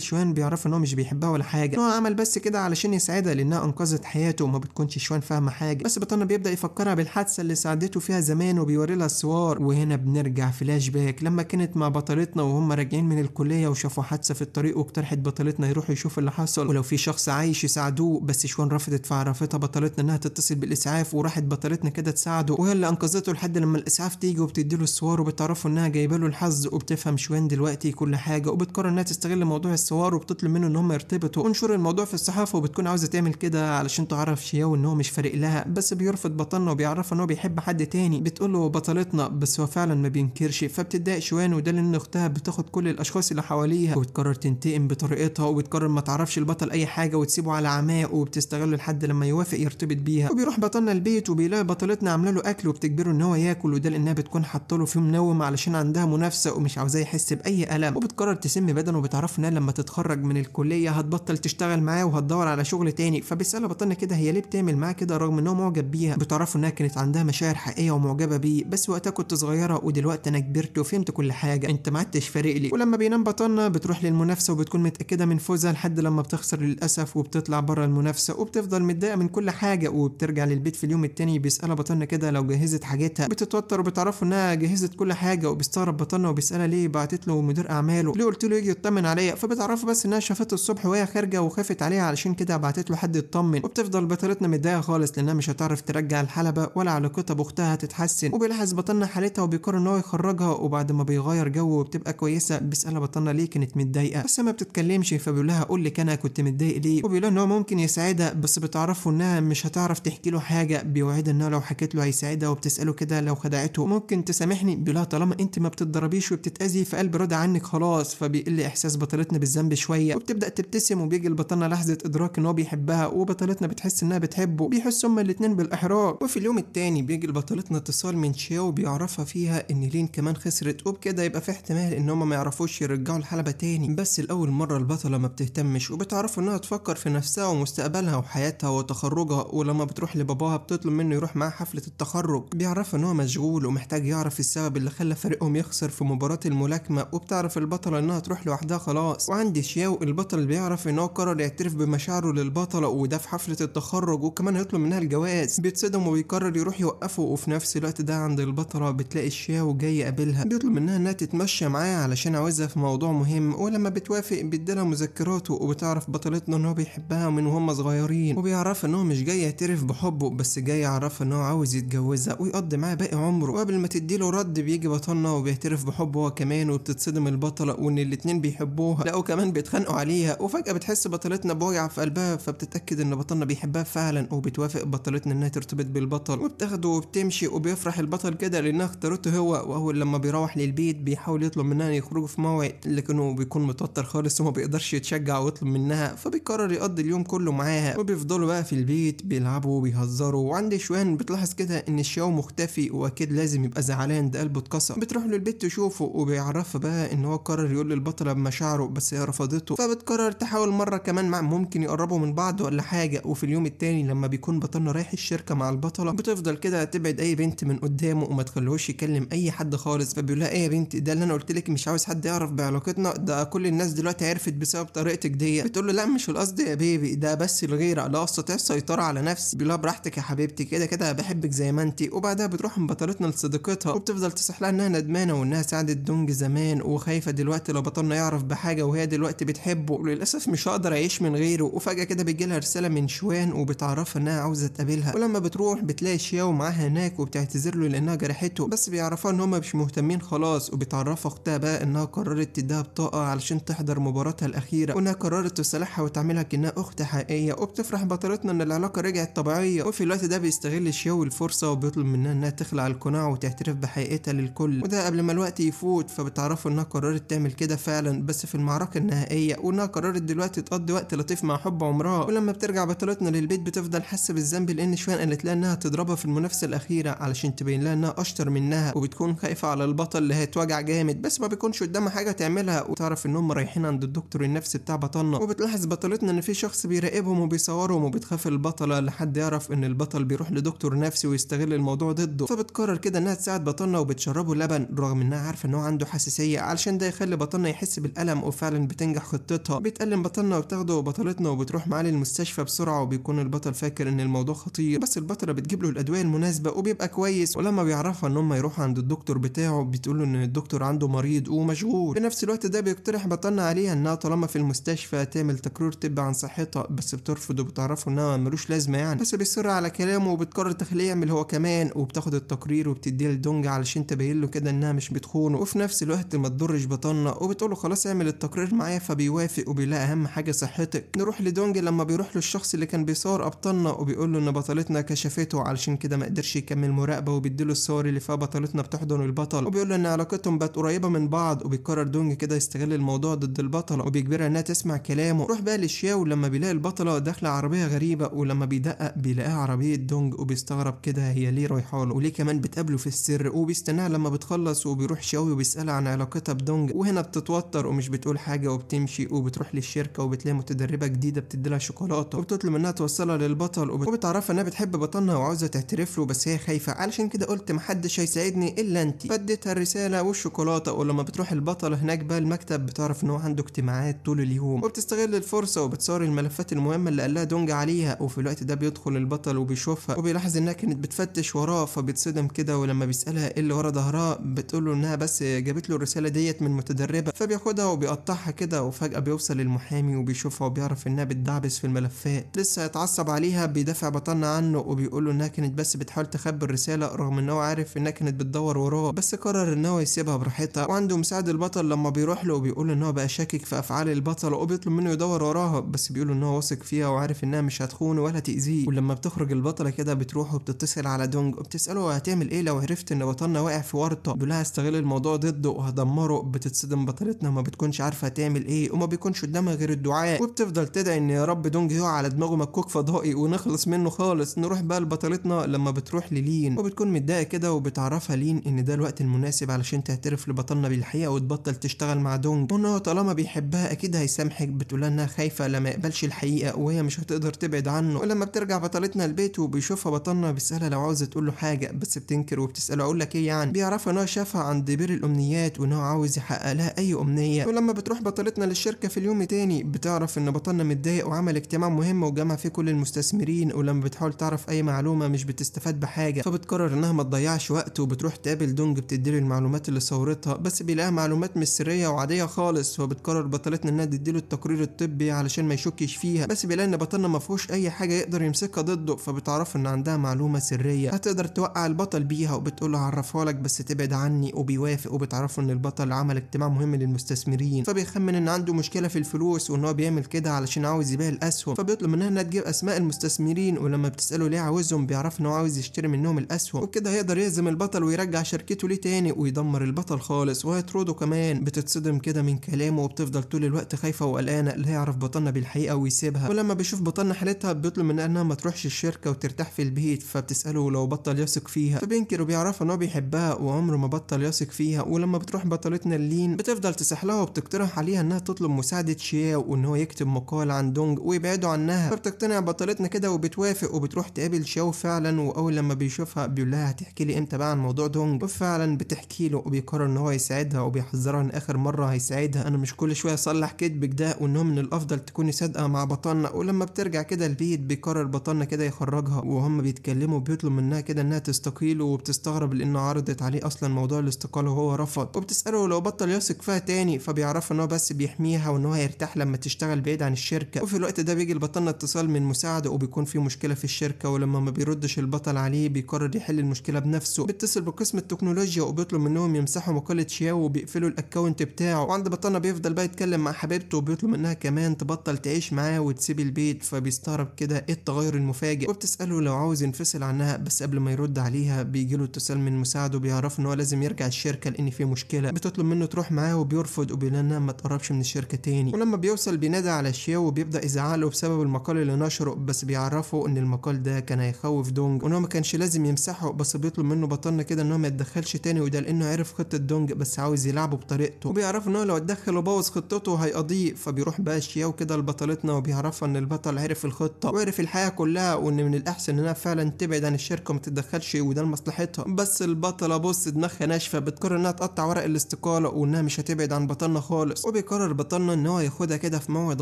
شوان بيعرف إن هو مش بيحبها ولا حاجة إن هو عمل بس كده علشان يساعدها لأنها أنقذت حياته وما بتكونش شوان فاهمة حاجة بس بطلنا بيبدأ يفكرها بالحادثة اللي ساعدته فيها زمان وبيوري لها الصور وهنا بنرجع فلاش باك لما كانت مع بطلتنا وهم راجعين من الكلية وشافوا حادثة في الطريق واقترحت بطلتنا يروحوا يشوفوا اللي حصل ولو في شخص عايش يساعدوه بس شوان رفضت فعرفتها بطلتنا بطلتنا انها تتصل بالاسعاف وراحت بطلتنا كده تساعده وهي اللي انقذته لحد لما الاسعاف تيجي وبتديله السوار وبتعرفه انها جايبه له الحظ وبتفهم شوان دلوقتي كل حاجه وبتقرر انها تستغل موضوع السوار وبتطلب منه ان هم يرتبطوا وانشر الموضوع في الصحافه وبتكون عاوزه تعمل كده علشان تعرف شياو ان هو مش فارق لها بس بيرفض بطلنا وبيعرفه ان هو بيحب حد تاني بتقول له بطلتنا بس هو فعلا ما بينكرش فبتضايق شوان وده لان اختها بتاخد كل الاشخاص اللي حواليها وبتقرر تنتقم بطريقتها وبتقرر ما تعرفش البطل اي حاجه وتسيبه على عماه وبتستغله لحد لما يوافق بيرتبط بيها وبيروح بطلنا البيت وبيلاقي بطلتنا عامله له اكل وبتجبره ان هو ياكل وده لانها بتكون حاطه له فيه منوم علشان عندها منافسه ومش عاوزاه يحس باي الم وبتقرر تسم بدنه وبتعرفه انها لما تتخرج من الكليه هتبطل تشتغل معاه وهتدور على شغل تاني فبيسالها بطلنا كده هي ليه بتعمل معاه كده رغم ان هو معجب بيها بتعرفه انها كانت عندها مشاعر حقيقيه ومعجبه بيه بس وقتها كنت صغيره ودلوقتي انا كبرت وفهمت كل حاجه انت ما عدتش فارق لي ولما بينام بطلنا بتروح للمنافسه وبتكون متاكده من فوزها لحد لما بتخسر للاسف وبتطلع بره المنافسه وبتفضل متضايقه من كل حاجه وبترجع للبيت في اليوم التاني بيسالها بطنه كده لو جهزت حاجتها بتتوتر وبتعرفه انها جهزت كل حاجه وبيستغرب بطنه وبيسالها ليه بعتت له مدير اعماله ليه قلت له يجي يطمن عليا فبتعرفه بس انها شافته الصبح وهي خارجه وخافت عليها علشان كده بعتت له حد يطمن وبتفضل بطلتنا متضايقه خالص لانها مش هتعرف ترجع الحلبه ولا علاقتها باختها هتتحسن وبيلاحظ بطنه حالتها وبيقرر ان هو يخرجها وبعد ما بيغير جو وبتبقى كويسه بيسالها بطنه ليه كانت متضايقه بس ما بتتكلمش فبيقول لها قول لك انا كنت متضايق ليه وبيقول ان هو ممكن يساعدها بس بتعرفه انها مش هتعرف تحكي له حاجه بيوعدها انه لو حكيت له هيساعدها وبتساله كده لو خدعته ممكن تسامحني بيقولها طالما انت ما بتتضربيش وبتتاذي فقلبي راضي عنك خلاص فبيقل احساس بطلتنا بالذنب شويه وبتبدا تبتسم وبيجي لبطلنا لحظه ادراك ان هو بيحبها وبطلتنا بتحس انها بتحبه بيحسوا هما الاتنين بالاحراج وفي اليوم التاني بيجي لبطلتنا اتصال من شياو بيعرفها فيها ان لين كمان خسرت وبكده يبقى في احتمال ان هما ما يعرفوش يرجعوا الحلبه تاني بس لاول مره البطله ما بتهتمش وبتعرف انها تفكر في نفسها ومستقبلها وحياتها وتخرجها ولما بتروح لباباها بتطلب منه يروح معاها حفلة التخرج بيعرفها ان هو مشغول ومحتاج يعرف السبب اللي خلى فريقهم يخسر في مباراة الملاكمة وبتعرف البطلة انها تروح لوحدها خلاص وعندي شياو البطل بيعرف ان هو قرر يعترف بمشاعره للبطلة وده في حفلة التخرج وكمان هيطلب منها الجواز بيتصدم وبيقرر يروح يوقفه وفي نفس الوقت ده عند البطلة بتلاقي شياو جاي يقابلها بيطلب منها انها تتمشى معاه علشان عاوزها في موضوع مهم ولما بتوافق بيديلها مذكراته وبتعرف بطلتنا ان هو بيحبها من وهم صغيرين وبيعرف ان هو مش جاي يعترف بحبه بس جاي يعرفها ان هو عاوز يتجوزها ويقضي معاها باقي عمره وقبل ما تديله رد بيجي بطلنا وبيعترف بحبه هو كمان وبتتصدم البطله وان الاتنين بيحبوها لا وكمان بيتخانقوا عليها وفجاه بتحس بطلتنا بوجع في قلبها فبتتاكد ان بطلنا بيحبها فعلا وبتوافق بطلتنا انها ترتبط بالبطل وبتاخده وبتمشي وبيفرح البطل كده لانها اختارته هو وهو لما بيروح للبيت بيحاول يطلب منها يخرجوا في موعد لكنه بيكون متوتر خالص وما بيقدرش يتشجع ويطلب منها فبيقرر يقضي اليوم كله معاها وبيفضلوا بقى في البيت البيت بيلعبوا وبيهزروا وعند شوان بتلاحظ كده ان الشاو مختفي واكيد لازم يبقى زعلان ده قلبه اتكسر بتروح له البيت تشوفه وبيعرفها بقى ان هو قرر يقول للبطله بمشاعره بس هي رفضته فبتقرر تحاول مره كمان مع ممكن يقربوا من بعض ولا حاجه وفي اليوم التاني لما بيكون بطلنا رايح الشركه مع البطله بتفضل كده تبعد اي بنت من قدامه وما تخليهوش يكلم اي حد خالص فبيقول لها ايه يا بنتي ده اللي انا قلت لك مش عاوز حد يعرف بعلاقتنا ده كل الناس دلوقتي عرفت بسبب طريقتك دي بتقول له لا مش القصد يا بيبي ده بس الغيره لا استطيع السيطره على نفسي بيقولها براحتك يا حبيبتي كده كده بحبك زي ما انتي وبعدها بتروح مبطلتنا لصديقتها وبتفضل تصح لها انها ندمانه وانها ساعدت دونج زمان وخايفه دلوقتي لو بطلنا يعرف بحاجه وهي دلوقتي بتحبه وللاسف مش هقدر اعيش من غيره وفجاه كده لها رساله من شوان وبتعرفها انها عاوزه تقابلها ولما بتروح بتلاقي شياو معاها هناك وبتعتذر له لانها جرحته بس بيعرفها ان هما مش مهتمين خلاص وبتعرفها اختها بقى انها قررت تديها بطاقه علشان تحضر مباراتها الاخيره وانها قررت تصالحها وتعملها كانها اخت حقيقيه وبتفرح بطلتنا ان العلاقه الحركة رجعت طبيعية وفي الوقت ده بيستغل شياوي الفرصة وبيطلب منها انها تخلع القناع وتعترف بحقيقتها للكل وده قبل ما الوقت يفوت فبتعرفوا انها قررت تعمل كده فعلا بس في المعركة النهائية وانها قررت دلوقتي تقضي وقت لطيف مع حب عمرها ولما بترجع بطلتنا للبيت بتفضل حاسة بالذنب لان شوان قالت لها انها تضربها في المنافسة الاخيرة علشان تبين لها انها اشطر منها وبتكون خايفة على البطل اللي هيتوجع جامد بس ما بيكونش قدامها حاجة تعملها وتعرف انهم رايحين عند الدكتور النفسي بتاع بطلنا وبتلاحظ بطلتنا ان في شخص بيراقبهم وبيصورهم وبتخاف البطل البطله لحد يعرف ان البطل بيروح لدكتور نفسي ويستغل الموضوع ضده فبتقرر كده انها تساعد بطلنا وبتشربه لبن رغم انها عارفه ان هو عنده حساسيه علشان ده يخلي بطلنا يحس بالالم وفعلا بتنجح خطتها بتألم بطلنا وبتاخده وبطلتنا وبتروح معاه للمستشفى بسرعه وبيكون البطل فاكر ان الموضوع خطير بس البطله بتجيب له الادويه المناسبه وبيبقى كويس ولما بيعرفها ان هم يروحوا عند الدكتور بتاعه بتقول ان الدكتور عنده مريض ومشغول في نفس الوقت ده بيقترح بطلنا عليها انها طالما في المستشفى تعمل تقرير طبي عن صحتها بس بترفض وبتعرفه انها ملوش لازمه يعني بس بيصر على كلامه وبتقرر تخليه يعمل هو كمان وبتاخد التقرير وبتديه لدونج علشان تبين له كده انها مش بتخونه وفي نفس الوقت ما تضرش بطننا وبتقول له خلاص اعمل التقرير معايا فبيوافق وبيلاقي اهم حاجه صحتك نروح لدونج لما بيروح له الشخص اللي كان بيصور ابطالنا وبيقول له ان بطلتنا كشفته علشان كده ما قدرش يكمل مراقبه وبيديله الصور اللي فيها بطلتنا بتحضن البطل وبيقول له ان علاقتهم بقت قريبه من بعض وبيقرر دونج كده يستغل الموضوع ضد البطله وبيجبرها انها تسمع كلامه روح بقى لشياو لما بيلاقي البطله داخله عربيه غريبه ولما لما بيدقق بيلاقيها عربية دونج وبيستغرب كده هي ليه رايحاله وليه كمان بتقابله في السر وبيستناها لما بتخلص وبيروح شاوي وبيسألها عن علاقتها بدونج وهنا بتتوتر ومش بتقول حاجة وبتمشي وبتروح للشركة وبتلاقي متدربة جديدة بتديلها شوكولاتة وبتطلب منها توصلها للبطل وبتعرفها انها بتحب بطلها وعاوزة تعترف له بس هي خايفة علشان كده قلت محدش هيساعدني الا انت فاديتها الرسالة والشوكولاتة ولما بتروح البطل هناك بقى المكتب بتعرف ان هو عنده اجتماعات طول اليوم وبتستغل الفرصة وبتصور الملفات المهمة اللي قالها دونج عليها وفي الوقت ده بيدخل البطل وبيشوفها وبيلاحظ انها كانت بتفتش وراه فبيتصدم كده ولما بيسالها ايه اللي ورا ظهرها بتقول له انها بس جابت له الرساله ديت من متدربه فبياخدها وبيقطعها كده وفجاه بيوصل للمحامي وبيشوفها وبيعرف انها بتدعبس في الملفات لسه هيتعصب عليها بيدافع بطلنا عنه وبيقول له انها كانت بس بتحاول تخبي الرساله رغم ان هو عارف انها كانت بتدور وراه بس قرر ان هو يسيبها براحتها وعنده مساعد البطل لما بيروح له وبيقول ان هو بقى شاكك في افعال البطل وبيطلب منه يدور وراها بس بيقول ان هو واثق فيها وعارف انها مش هتخونه ولا تأذيه ولما بتخرج البطلة كده بتروح وبتتصل على دونج وبتسأله هتعمل ايه لو عرفت ان بطلنا واقع في ورطة لها هستغل الموضوع ضده وهدمره بتتصدم بطلتنا وما بتكونش عارفة هتعمل ايه وما بيكونش قدامها غير الدعاء وبتفضل تدعي ان يا رب دونج يقع على دماغه مكوك فضائي ونخلص منه خالص نروح بقى لبطلتنا لما بتروح للين وبتكون متضايقة كده وبتعرفها لين ان ده الوقت المناسب علشان تعترف لبطلنا بالحقيقة وتبطل تشتغل مع دونج وان هو طالما بيحبها اكيد هيسامحك لها انها خايفة لما يقبلش الحقيقة وهي مش هتقدر تبعد عنه ولما بترجع بطلتنا البيت وبيشوفها بطلنا بيسألها لو عاوزة تقول له حاجة بس بتنكر وبتسأله أقول لك إيه يعني بيعرفها إن هو شافها عند بير الأمنيات وإن هو عاوز يحقق لها أي أمنية ولما بتروح بطلتنا للشركة في اليوم تاني بتعرف إن بطلنا متضايق وعمل اجتماع مهم وجمع فيه كل المستثمرين ولما بتحاول تعرف أي معلومة مش بتستفاد بحاجة فبتقرر إنها ما تضيعش وقت وبتروح تقابل دونج بتديله المعلومات اللي صورتها بس بيلاقيها معلومات مش سرية وعادية خالص فبتقرر بطلتنا إنها تديله التقرير الطبي علشان ما يشكش فيها بس بيلاقي إن بطلنا ما فيهوش أي حاجة يقدر يمسكها ضده فبتعرف ان عندها معلومة سرية هتقدر توقع البطل بيها وبتقول له هعرفها لك بس تبعد عني وبيوافق وبتعرفه ان البطل عمل اجتماع مهم للمستثمرين فبيخمن ان عنده مشكلة في الفلوس وان هو بيعمل كده علشان عاوز يبيع الاسهم فبيطلب منها انها تجيب اسماء المستثمرين ولما بتسأله ليه عاوزهم بيعرف ان هو عاوز يشتري منهم الاسهم وبكده هيقدر يهزم البطل ويرجع شركته ليه تاني ويدمر البطل خالص وهيطرده كمان بتتصدم كده من كلامه وبتفضل طول الوقت خايفة وقلقانة لا يعرف بطلنا بالحقيقة ويسيبها ولما بيشوف بطلنا حالتها بيطلب بيطلب من انها ما تروحش الشركه وترتاح في البيت فبتساله لو بطل يثق فيها فبينكر وبيعرفها ان هو بيحبها وعمره ما بطل يثق فيها ولما بتروح بطلتنا اللين بتفضل تسحلها وبتقترح عليها انها تطلب مساعده شياو وان هو يكتب مقال عن دونج ويبعدوا عنها فبتقتنع بطلتنا كده وبتوافق وبتروح تقابل شياو فعلا واول لما بيشوفها بيقول لها هتحكي لي امتى بقى عن موضوع دونج وفعلا بتحكي له وبيقرر ان هو يساعدها وبيحذرها ان اخر مره هيساعدها انا مش كل شويه اصلح كدبك ده وان من الافضل تكوني صادقه مع بطلنا ولما بترجع كده البيت بيكرر بطلنا كده يخرجها وهم بيتكلموا بيطلب منها كده انها تستقيل وبتستغرب لان عرضت عليه اصلا موضوع الاستقاله وهو رفض وبتساله لو بطل يثق فيها تاني فبيعرف ان هو بس بيحميها وان هو هيرتاح لما تشتغل بعيد عن الشركه وفي الوقت ده بيجي البطلنا اتصال من مساعده وبيكون في مشكله في الشركه ولما ما بيردش البطل عليه بيقرر يحل المشكله بنفسه بيتصل بقسم التكنولوجيا وبيطلب منهم يمسحوا مقاله شياو وبيقفلوا الاكونت بتاعه وعند بطلنا بيفضل بقى يتكلم مع حبيبته وبيطلب منها كمان تبطل تعيش معاه وتسيب البيت فبيستغرب كده ايه التغير المفاجئ وبتساله لو عاوز ينفصل عنها بس قبل ما يرد عليها بيجي له اتصال من مساعده بيعرف ان هو لازم يرجع الشركه لان في مشكله بتطلب منه تروح معاه وبيرفض وبيقول لها ما تقربش من الشركه تاني ولما بيوصل بينادى على شياو وبيبدا يزعله بسبب المقال اللي نشره بس بيعرفه ان المقال ده كان هيخوف دونج وان هو ما كانش لازم يمسحه بس بيطلب منه بطلنا كده ان هو ما يتدخلش تاني وده لانه عرف خطه دونج بس عاوز يلعبه بطريقته وبيعرف ان هو لو اتدخل وبوظ خطته هيقضيه فبيروح بقى شياو كده لبطلتنا وبيعرفها ان البطل عرف الخطه وعرف عارف الحياة كلها وان من الاحسن انها فعلا تبعد عن الشركه وما تتدخلش وده لمصلحتها بس البطله بص دماغها ناشفه بتقرر انها تقطع ورق الاستقاله وانها مش هتبعد عن بطلنا خالص وبيقرر بطلنا ان هو ياخدها كده في موعد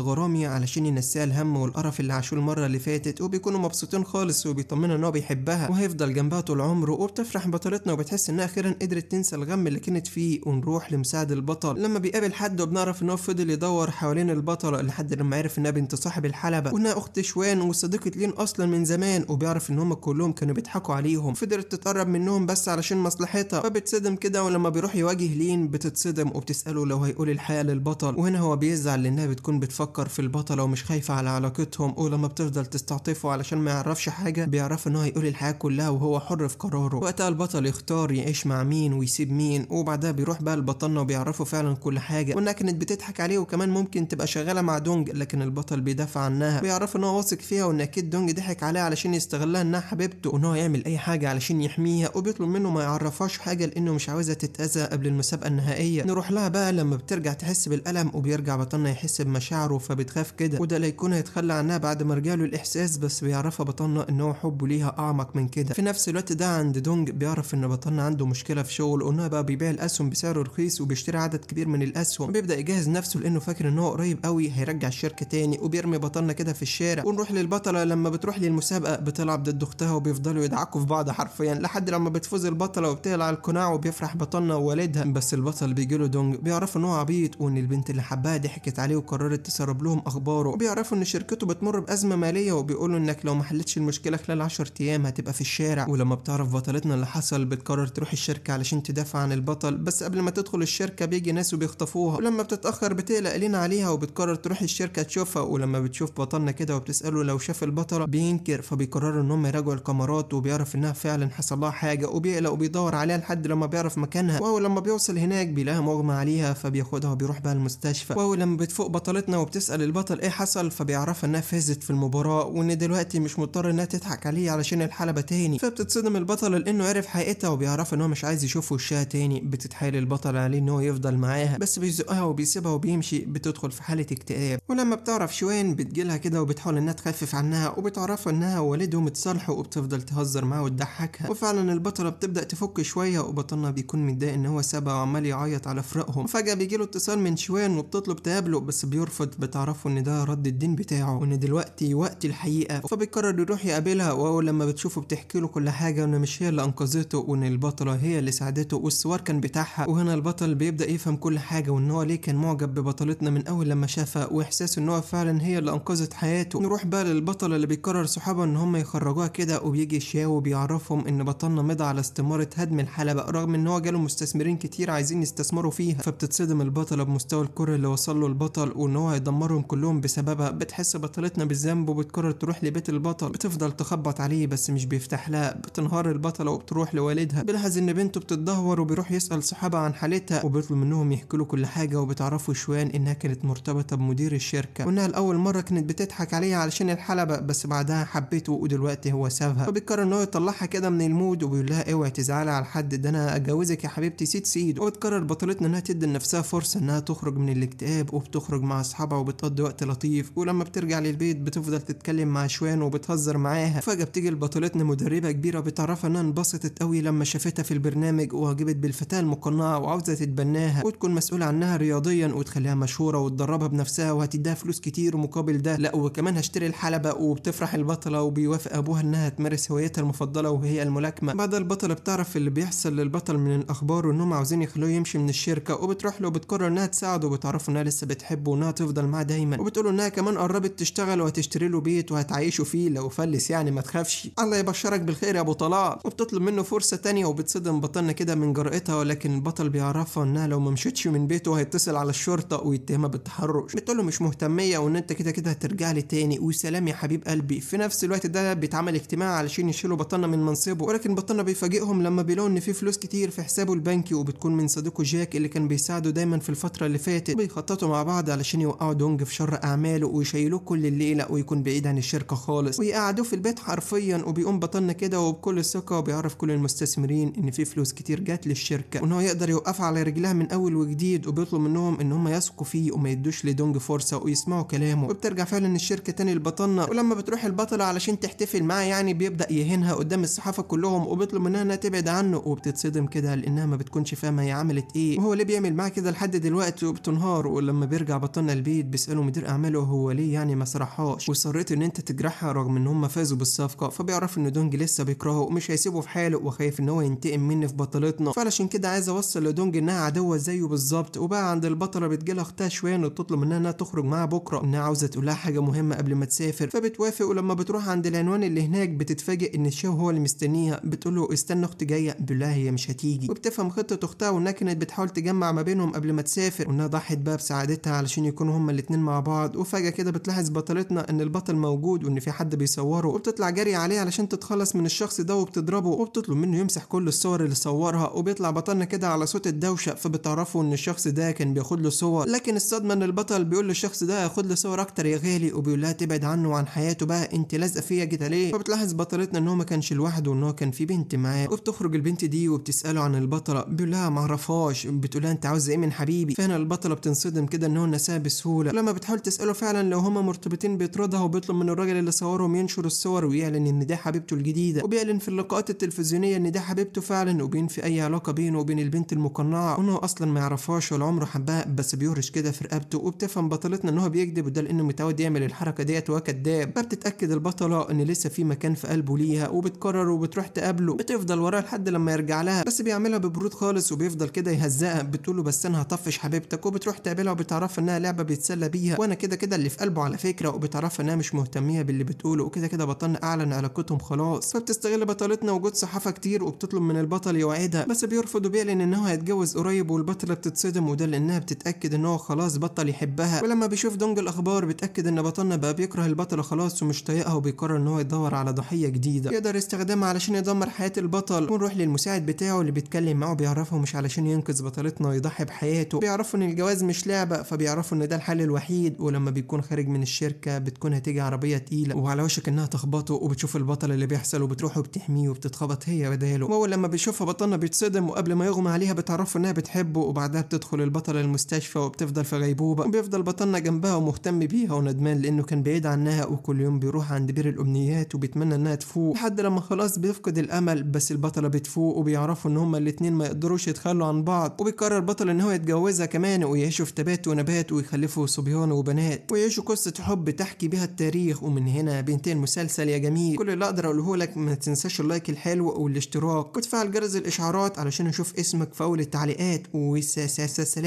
غرامي علشان ينسيها الهم والقرف اللي عاشوه المره اللي فاتت وبيكونوا مبسوطين خالص وبيطمنها ان هو بيحبها وهيفضل جنبها طول عمره وبتفرح بطلتنا وبتحس انها اخيرا قدرت تنسى الغم اللي كانت فيه ونروح لمساعد البطل لما بيقابل حد وبنعرف ان هو فضل يدور حوالين البطله لحد لما عرف انها بنت صاحب الحلبه وانها اخت شوان صديقة لين أصلا من زمان وبيعرف إن هما كلهم كانوا بيضحكوا عليهم فضلت تتقرب منهم بس علشان مصلحتها فبتصدم كده ولما بيروح يواجه لين بتتصدم وبتسأله لو هيقول الحقيقة للبطل وهنا هو بيزعل لأنها بتكون بتفكر في البطلة ومش خايفة على علاقتهم ولما بتفضل تستعطفه علشان ما يعرفش حاجة بيعرف إن هو هيقول الحياة كلها وهو حر في قراره وقتها البطل يختار يعيش مع مين ويسيب مين وبعدها بيروح بقى البطلنا وبيعرفوا فعلا كل حاجة وإنها كانت بتضحك عليه وكمان ممكن تبقى شغالة مع دونج لكن البطل بيدافع عنها بيعرف إن هو واثق فيها وان اكيد دونج ضحك عليها علشان يستغلها انها حبيبته وان هو يعمل اي حاجه علشان يحميها وبيطلب منه ما يعرفهاش حاجه لانه مش عاوزها تتاذى قبل المسابقه النهائيه نروح لها بقى لما بترجع تحس بالالم وبيرجع بطنها يحس بمشاعره فبتخاف كده وده ليكون هيتخلى عنها بعد ما رجع له الاحساس بس بيعرفها بطنها ان هو حبه ليها اعمق من كده في نفس الوقت ده عند دونج بيعرف ان بطنها عنده مشكله في شغل وانها بقى بيبيع الاسهم بسعر رخيص وبيشتري عدد كبير من الاسهم وبيبدا يجهز نفسه لانه فاكر ان هو قريب قوي هيرجع الشركه تاني وبيرمي بطنها كده في الشارع ونروح للبطل البطله لما بتروح للمسابقه بتلعب ضد اختها وبيفضلوا يدعكوا في بعض حرفيا لحد لما بتفوز البطله وبتقلع القناع وبيفرح بطلنا ووالدها بس البطل بيجيله دونج بيعرفوا ان هو عبيط وان البنت اللي حبها ضحكت عليه وقررت تسرب لهم اخباره وبيعرفوا ان شركته بتمر بازمه ماليه وبيقولوا انك لو ما حلتش المشكله خلال 10 ايام هتبقى في الشارع ولما بتعرف بطلتنا اللي حصل بتقرر تروح الشركه علشان تدافع عن البطل بس قبل ما تدخل الشركه بيجي ناس وبيخطفوها ولما بتتاخر بتقلق لينا عليها وبتقرر تروح الشركه تشوفها ولما بتشوف بطلنا كده وبتساله لو شاف البطلة بينكر فبيقرروا إن هم يراجعوا الكاميرات وبيعرف إنها فعلا حصل لها حاجة وبيقلق وبيدور عليها لحد لما بيعرف مكانها وأول لما بيوصل هناك بيلاقيها مغمى عليها فبياخدها وبيروح بقى المستشفى وأول لما بتفوق بطلتنا وبتسأل البطل إيه حصل فبيعرفها إنها فازت في المباراة وإن دلوقتي مش مضطر إنها تضحك عليه علشان الحلبة تاني فبتتصدم البطلة لإنه عرف حقيقتها وبيعرف إن هو مش عايز يشوف وشها تاني بتتحايل البطل عليه إن هو يفضل معاها بس بيزقها وبيسيبها وبيمشي بتدخل في حالة اكتئاب ولما بتعرف شوين بتجيلها كده وبتحاول إنها تخفف بتكشف عنها وبتعرفها انها والدهم اتصالحوا وبتفضل تهزر معاه وتضحكها وفعلا البطله بتبدا تفك شويه وبطلنا بيكون متضايق ان هو سابها وعمال يعيط على فراقهم وفجاه بيجيله اتصال من شوان وبتطلب تقابله بس بيرفض بتعرفه ان ده رد الدين بتاعه وان دلوقتي وقت الحقيقه فبيقرر يروح يقابلها وهو لما بتشوفه بتحكي له كل حاجه وان مش هي اللي انقذته وان البطله هي اللي ساعدته والسوار كان بتاعها وهنا البطل بيبدا يفهم كل حاجه وان هو ليه كان معجب ببطلتنا من اول لما شافها واحساسه ان هو فعلا هي اللي انقذت حياته نروح بقى البطل اللي بيقرر صحابه ان هم يخرجوها كده وبيجي شاو وبيعرفهم ان بطلنا مضى على استمارة هدم الحلبة رغم ان هو جاله مستثمرين كتير عايزين يستثمروا فيها فبتتصدم البطلة بمستوى الكره اللي وصل له البطل وان هو هيدمرهم كلهم بسببها بتحس بطلتنا بالذنب وبتقرر تروح لبيت البطل بتفضل تخبط عليه بس مش بيفتح لها بتنهار البطلة وبتروح لوالدها بيلاحظ ان بنته بتتدهور وبيروح يسأل صحابها عن حالتها وبيطلب منهم يحكوا له كل حاجة وبتعرفوا شوان انها كانت مرتبطة بمدير الشركة وانها لأول مرة كانت بتضحك عليها علشان الحلبة بس بعدها حبيته ودلوقتي هو سابها فبيقرر ان هو يطلعها كده من المود وبيقول لها اوعي تزعلي على حد ده انا اتجوزك يا حبيبتي سيد سيد وبتقرر بطلتنا انها تدي لنفسها فرصة انها تخرج من الاكتئاب وبتخرج مع اصحابها وبتقضي وقت لطيف ولما بترجع للبيت بتفضل تتكلم مع شوان وبتهزر معاها فجأة بتيجي لبطلتنا مدربة كبيرة بتعرفها انها انبسطت قوي لما شافتها في البرنامج وعجبت بالفتاة المقنعة وعاوزة تتبناها وتكون مسؤولة عنها رياضيا وتخليها مشهورة وتدربها بنفسها وهتديها فلوس كتير مقابل ده لا وكمان هشتري الحلبة نبأ وبتفرح البطلة وبيوافق أبوها إنها تمارس هوايتها المفضلة وهي الملاكمة بعد البطلة بتعرف اللي بيحصل للبطل من الأخبار وإنهم عاوزين يخلوه يمشي من الشركة وبتروح له وبتقرر إنها تساعده وبتعرفه إنها لسه بتحبه وإنها تفضل معاه دايما وبتقول إنها كمان قربت تشتغل وهتشتري له بيت وهتعيشه فيه لو فلس يعني ما تخافش الله يبشرك بالخير يا أبو طلال وبتطلب منه فرصة تانية وبتصدم بطلنا كده من جرأتها ولكن البطل بيعرفها إنها لو ما مشيتش من بيته هيتصل على الشرطة ويتهمها بالتحرش بتقول له مش مهتمية وإن أنت كده كده هترجع لي تاني وسلام يا حبيب قلبي في نفس الوقت ده بيتعمل اجتماع علشان يشيلوا بطلنا من منصبه ولكن بطلنا بيفاجئهم لما بيلاقوا ان في فلوس كتير في حسابه البنكي وبتكون من صديقه جاك اللي كان بيساعده دايما في الفتره اللي فاتت بيخططوا مع بعض علشان يوقعوا دونج في شر اعماله ويشيلوه كل الليله ويكون بعيد عن الشركه خالص ويقعدوه في البيت حرفيا وبيقوم بطلنا كده وبكل ثقه وبيعرف كل المستثمرين ان في فلوس كتير جات للشركه وان هو يقدر يوقفها على رجلها من اول وجديد وبيطلب منهم ان هم يثقوا فيه وما يدوش لدونج فرصه ويسمعوا كلامه وبترجع فعلا الشركه تاني لبطلنا الصحنه ولما بتروح البطلة علشان تحتفل معاه يعني بيبدأ يهينها قدام الصحافة كلهم وبيطلب منها انها تبعد عنه وبتتصدم كده لانها ما بتكونش فاهمة هي عملت ايه وهو ليه بيعمل معاه كده لحد دلوقتي وبتنهار ولما بيرجع بطلنا البيت بيسأله مدير اعماله هو ليه يعني ما سرحهاش واصريت ان انت تجرحها رغم ان هم فازوا بالصفقة فبيعرف ان دونج لسه بيكرهه ومش هيسيبه في حاله وخايف ان هو ينتقم مني في بطلتنا فعلشان كده عايز اوصل لدونج انها عدوة زيه بالظبط وبقى عند البطلة بتجيلها اختها شوان وتطلب منها انها تخرج معاه بكرة انها عاوزة لها حاجة مهمة قبل ما تسافر فبتوافق ولما بتروح عند العنوان اللي هناك بتتفاجئ ان الشاو هو اللي مستنيها بتقول له استنى اختي جايه بيقول لها هي مش هتيجي وبتفهم خطه اختها وانها كانت بتحاول تجمع ما بينهم قبل ما تسافر وانها ضحت بقى بسعادتها علشان يكونوا هما الاتنين مع بعض وفجاه كده بتلاحظ بطلتنا ان البطل موجود وان في حد بيصوره وبتطلع جري عليه علشان تتخلص من الشخص ده وبتضربه وبتطلب منه يمسح كل الصور اللي صورها وبيطلع بطلنا كده على صوت الدوشه فبتعرفوا ان الشخص ده كان بياخد له صور لكن الصدمه ان البطل بيقول للشخص ده ياخد له صور اكتر يا غالي وبيقول لها تبعد عنه عن حياته بقى انت لازقه فيا كده ليه فبتلاحظ بطلتنا ان هو ما كانش لوحده وان هو كان في بنت معاه وبتخرج البنت دي وبتساله عن البطله بيقول لها ما اعرفهاش بتقول لها انت عاوز ايه من حبيبي فهنا البطله بتنصدم كده ان هو نساها بسهوله لما بتحاول تساله فعلا لو هما مرتبطين بيطردها وبيطلب من الراجل اللي صورهم ينشر الصور ويعلن ان ده حبيبته الجديده وبيعلن في اللقاءات التلفزيونيه ان ده حبيبته فعلا وبينفي اي علاقه بينه وبين البنت المقنعه وان هو اصلا ما يعرفهاش ولا عمره حبها بس بيهرش كده في رقبته وبتفهم بطلتنا ان هو بيكذب وده لانه متعود يعمل الحركه ديت وهو الأعداء بتتأكد البطلة إن لسه في مكان في قلبه ليها وبتكرر وبتروح تقابله بتفضل وراه لحد لما يرجع لها بس بيعملها ببرود خالص وبيفضل كده يهزقها بتقول له بس أنا هطفش حبيبتك وبتروح تقابلها وبتعرفها إنها لعبة بيتسلى بيها وأنا كده كده اللي في قلبه على فكرة وبتعرفها إنها مش مهتمية باللي بتقوله وكده كده بطلنا أعلن علاقتهم خلاص فبتستغل بطلتنا وجود صحافة كتير وبتطلب من البطل يوعدها بس بيرفض وبيعلن إن هو هيتجوز قريب والبطلة بتتصدم وده لأنها بتتأكد إن هو خلاص بطل يحبها ولما بيشوف دونج الأخبار بتأكد إن بطلنا بقى بيكره البطل القاتل خلاص ومش طايقها وبيقرر ان هو يدور على ضحيه جديده يقدر يستخدمها علشان يدمر حياه البطل ونروح للمساعد بتاعه اللي بيتكلم معاه بيعرفه مش علشان ينقذ بطلتنا ويضحي بحياته بيعرفوا ان الجواز مش لعبه فبيعرفوا ان ده الحل الوحيد ولما بيكون خارج من الشركه بتكون هتيجي عربيه تقيله وعلى وشك انها تخبطه وبتشوف البطل اللي بيحصل وبتروح وبتحميه وبتتخبط هي بداله واول لما بيشوفها بطلنا بيتصدم وقبل ما يغمى عليها بتعرفه انها بتحبه وبعدها بتدخل البطله المستشفى وبتفضل في غيبوبه وبيفضل بطلنا جنبها ومهتم بيها وندمان لانه كان بعيد عنها وكل يوم بيروح عند بير الامنيات وبيتمنى انها تفوق لحد لما خلاص بيفقد الامل بس البطله بتفوق وبيعرفوا ان هما الاتنين ما يقدروش يتخلوا عن بعض وبيقرر البطل ان هو يتجوزها كمان ويعيشوا في تبات ونبات ويخلفوا صبيان وبنات ويعيشوا قصه حب تحكي بها التاريخ ومن هنا بينتهي المسلسل يا جميل كل اللي اقدر اقوله لك ما تنساش اللايك الحلو والاشتراك وتفعل جرس الاشعارات علشان اشوف اسمك في اول التعليقات وسلام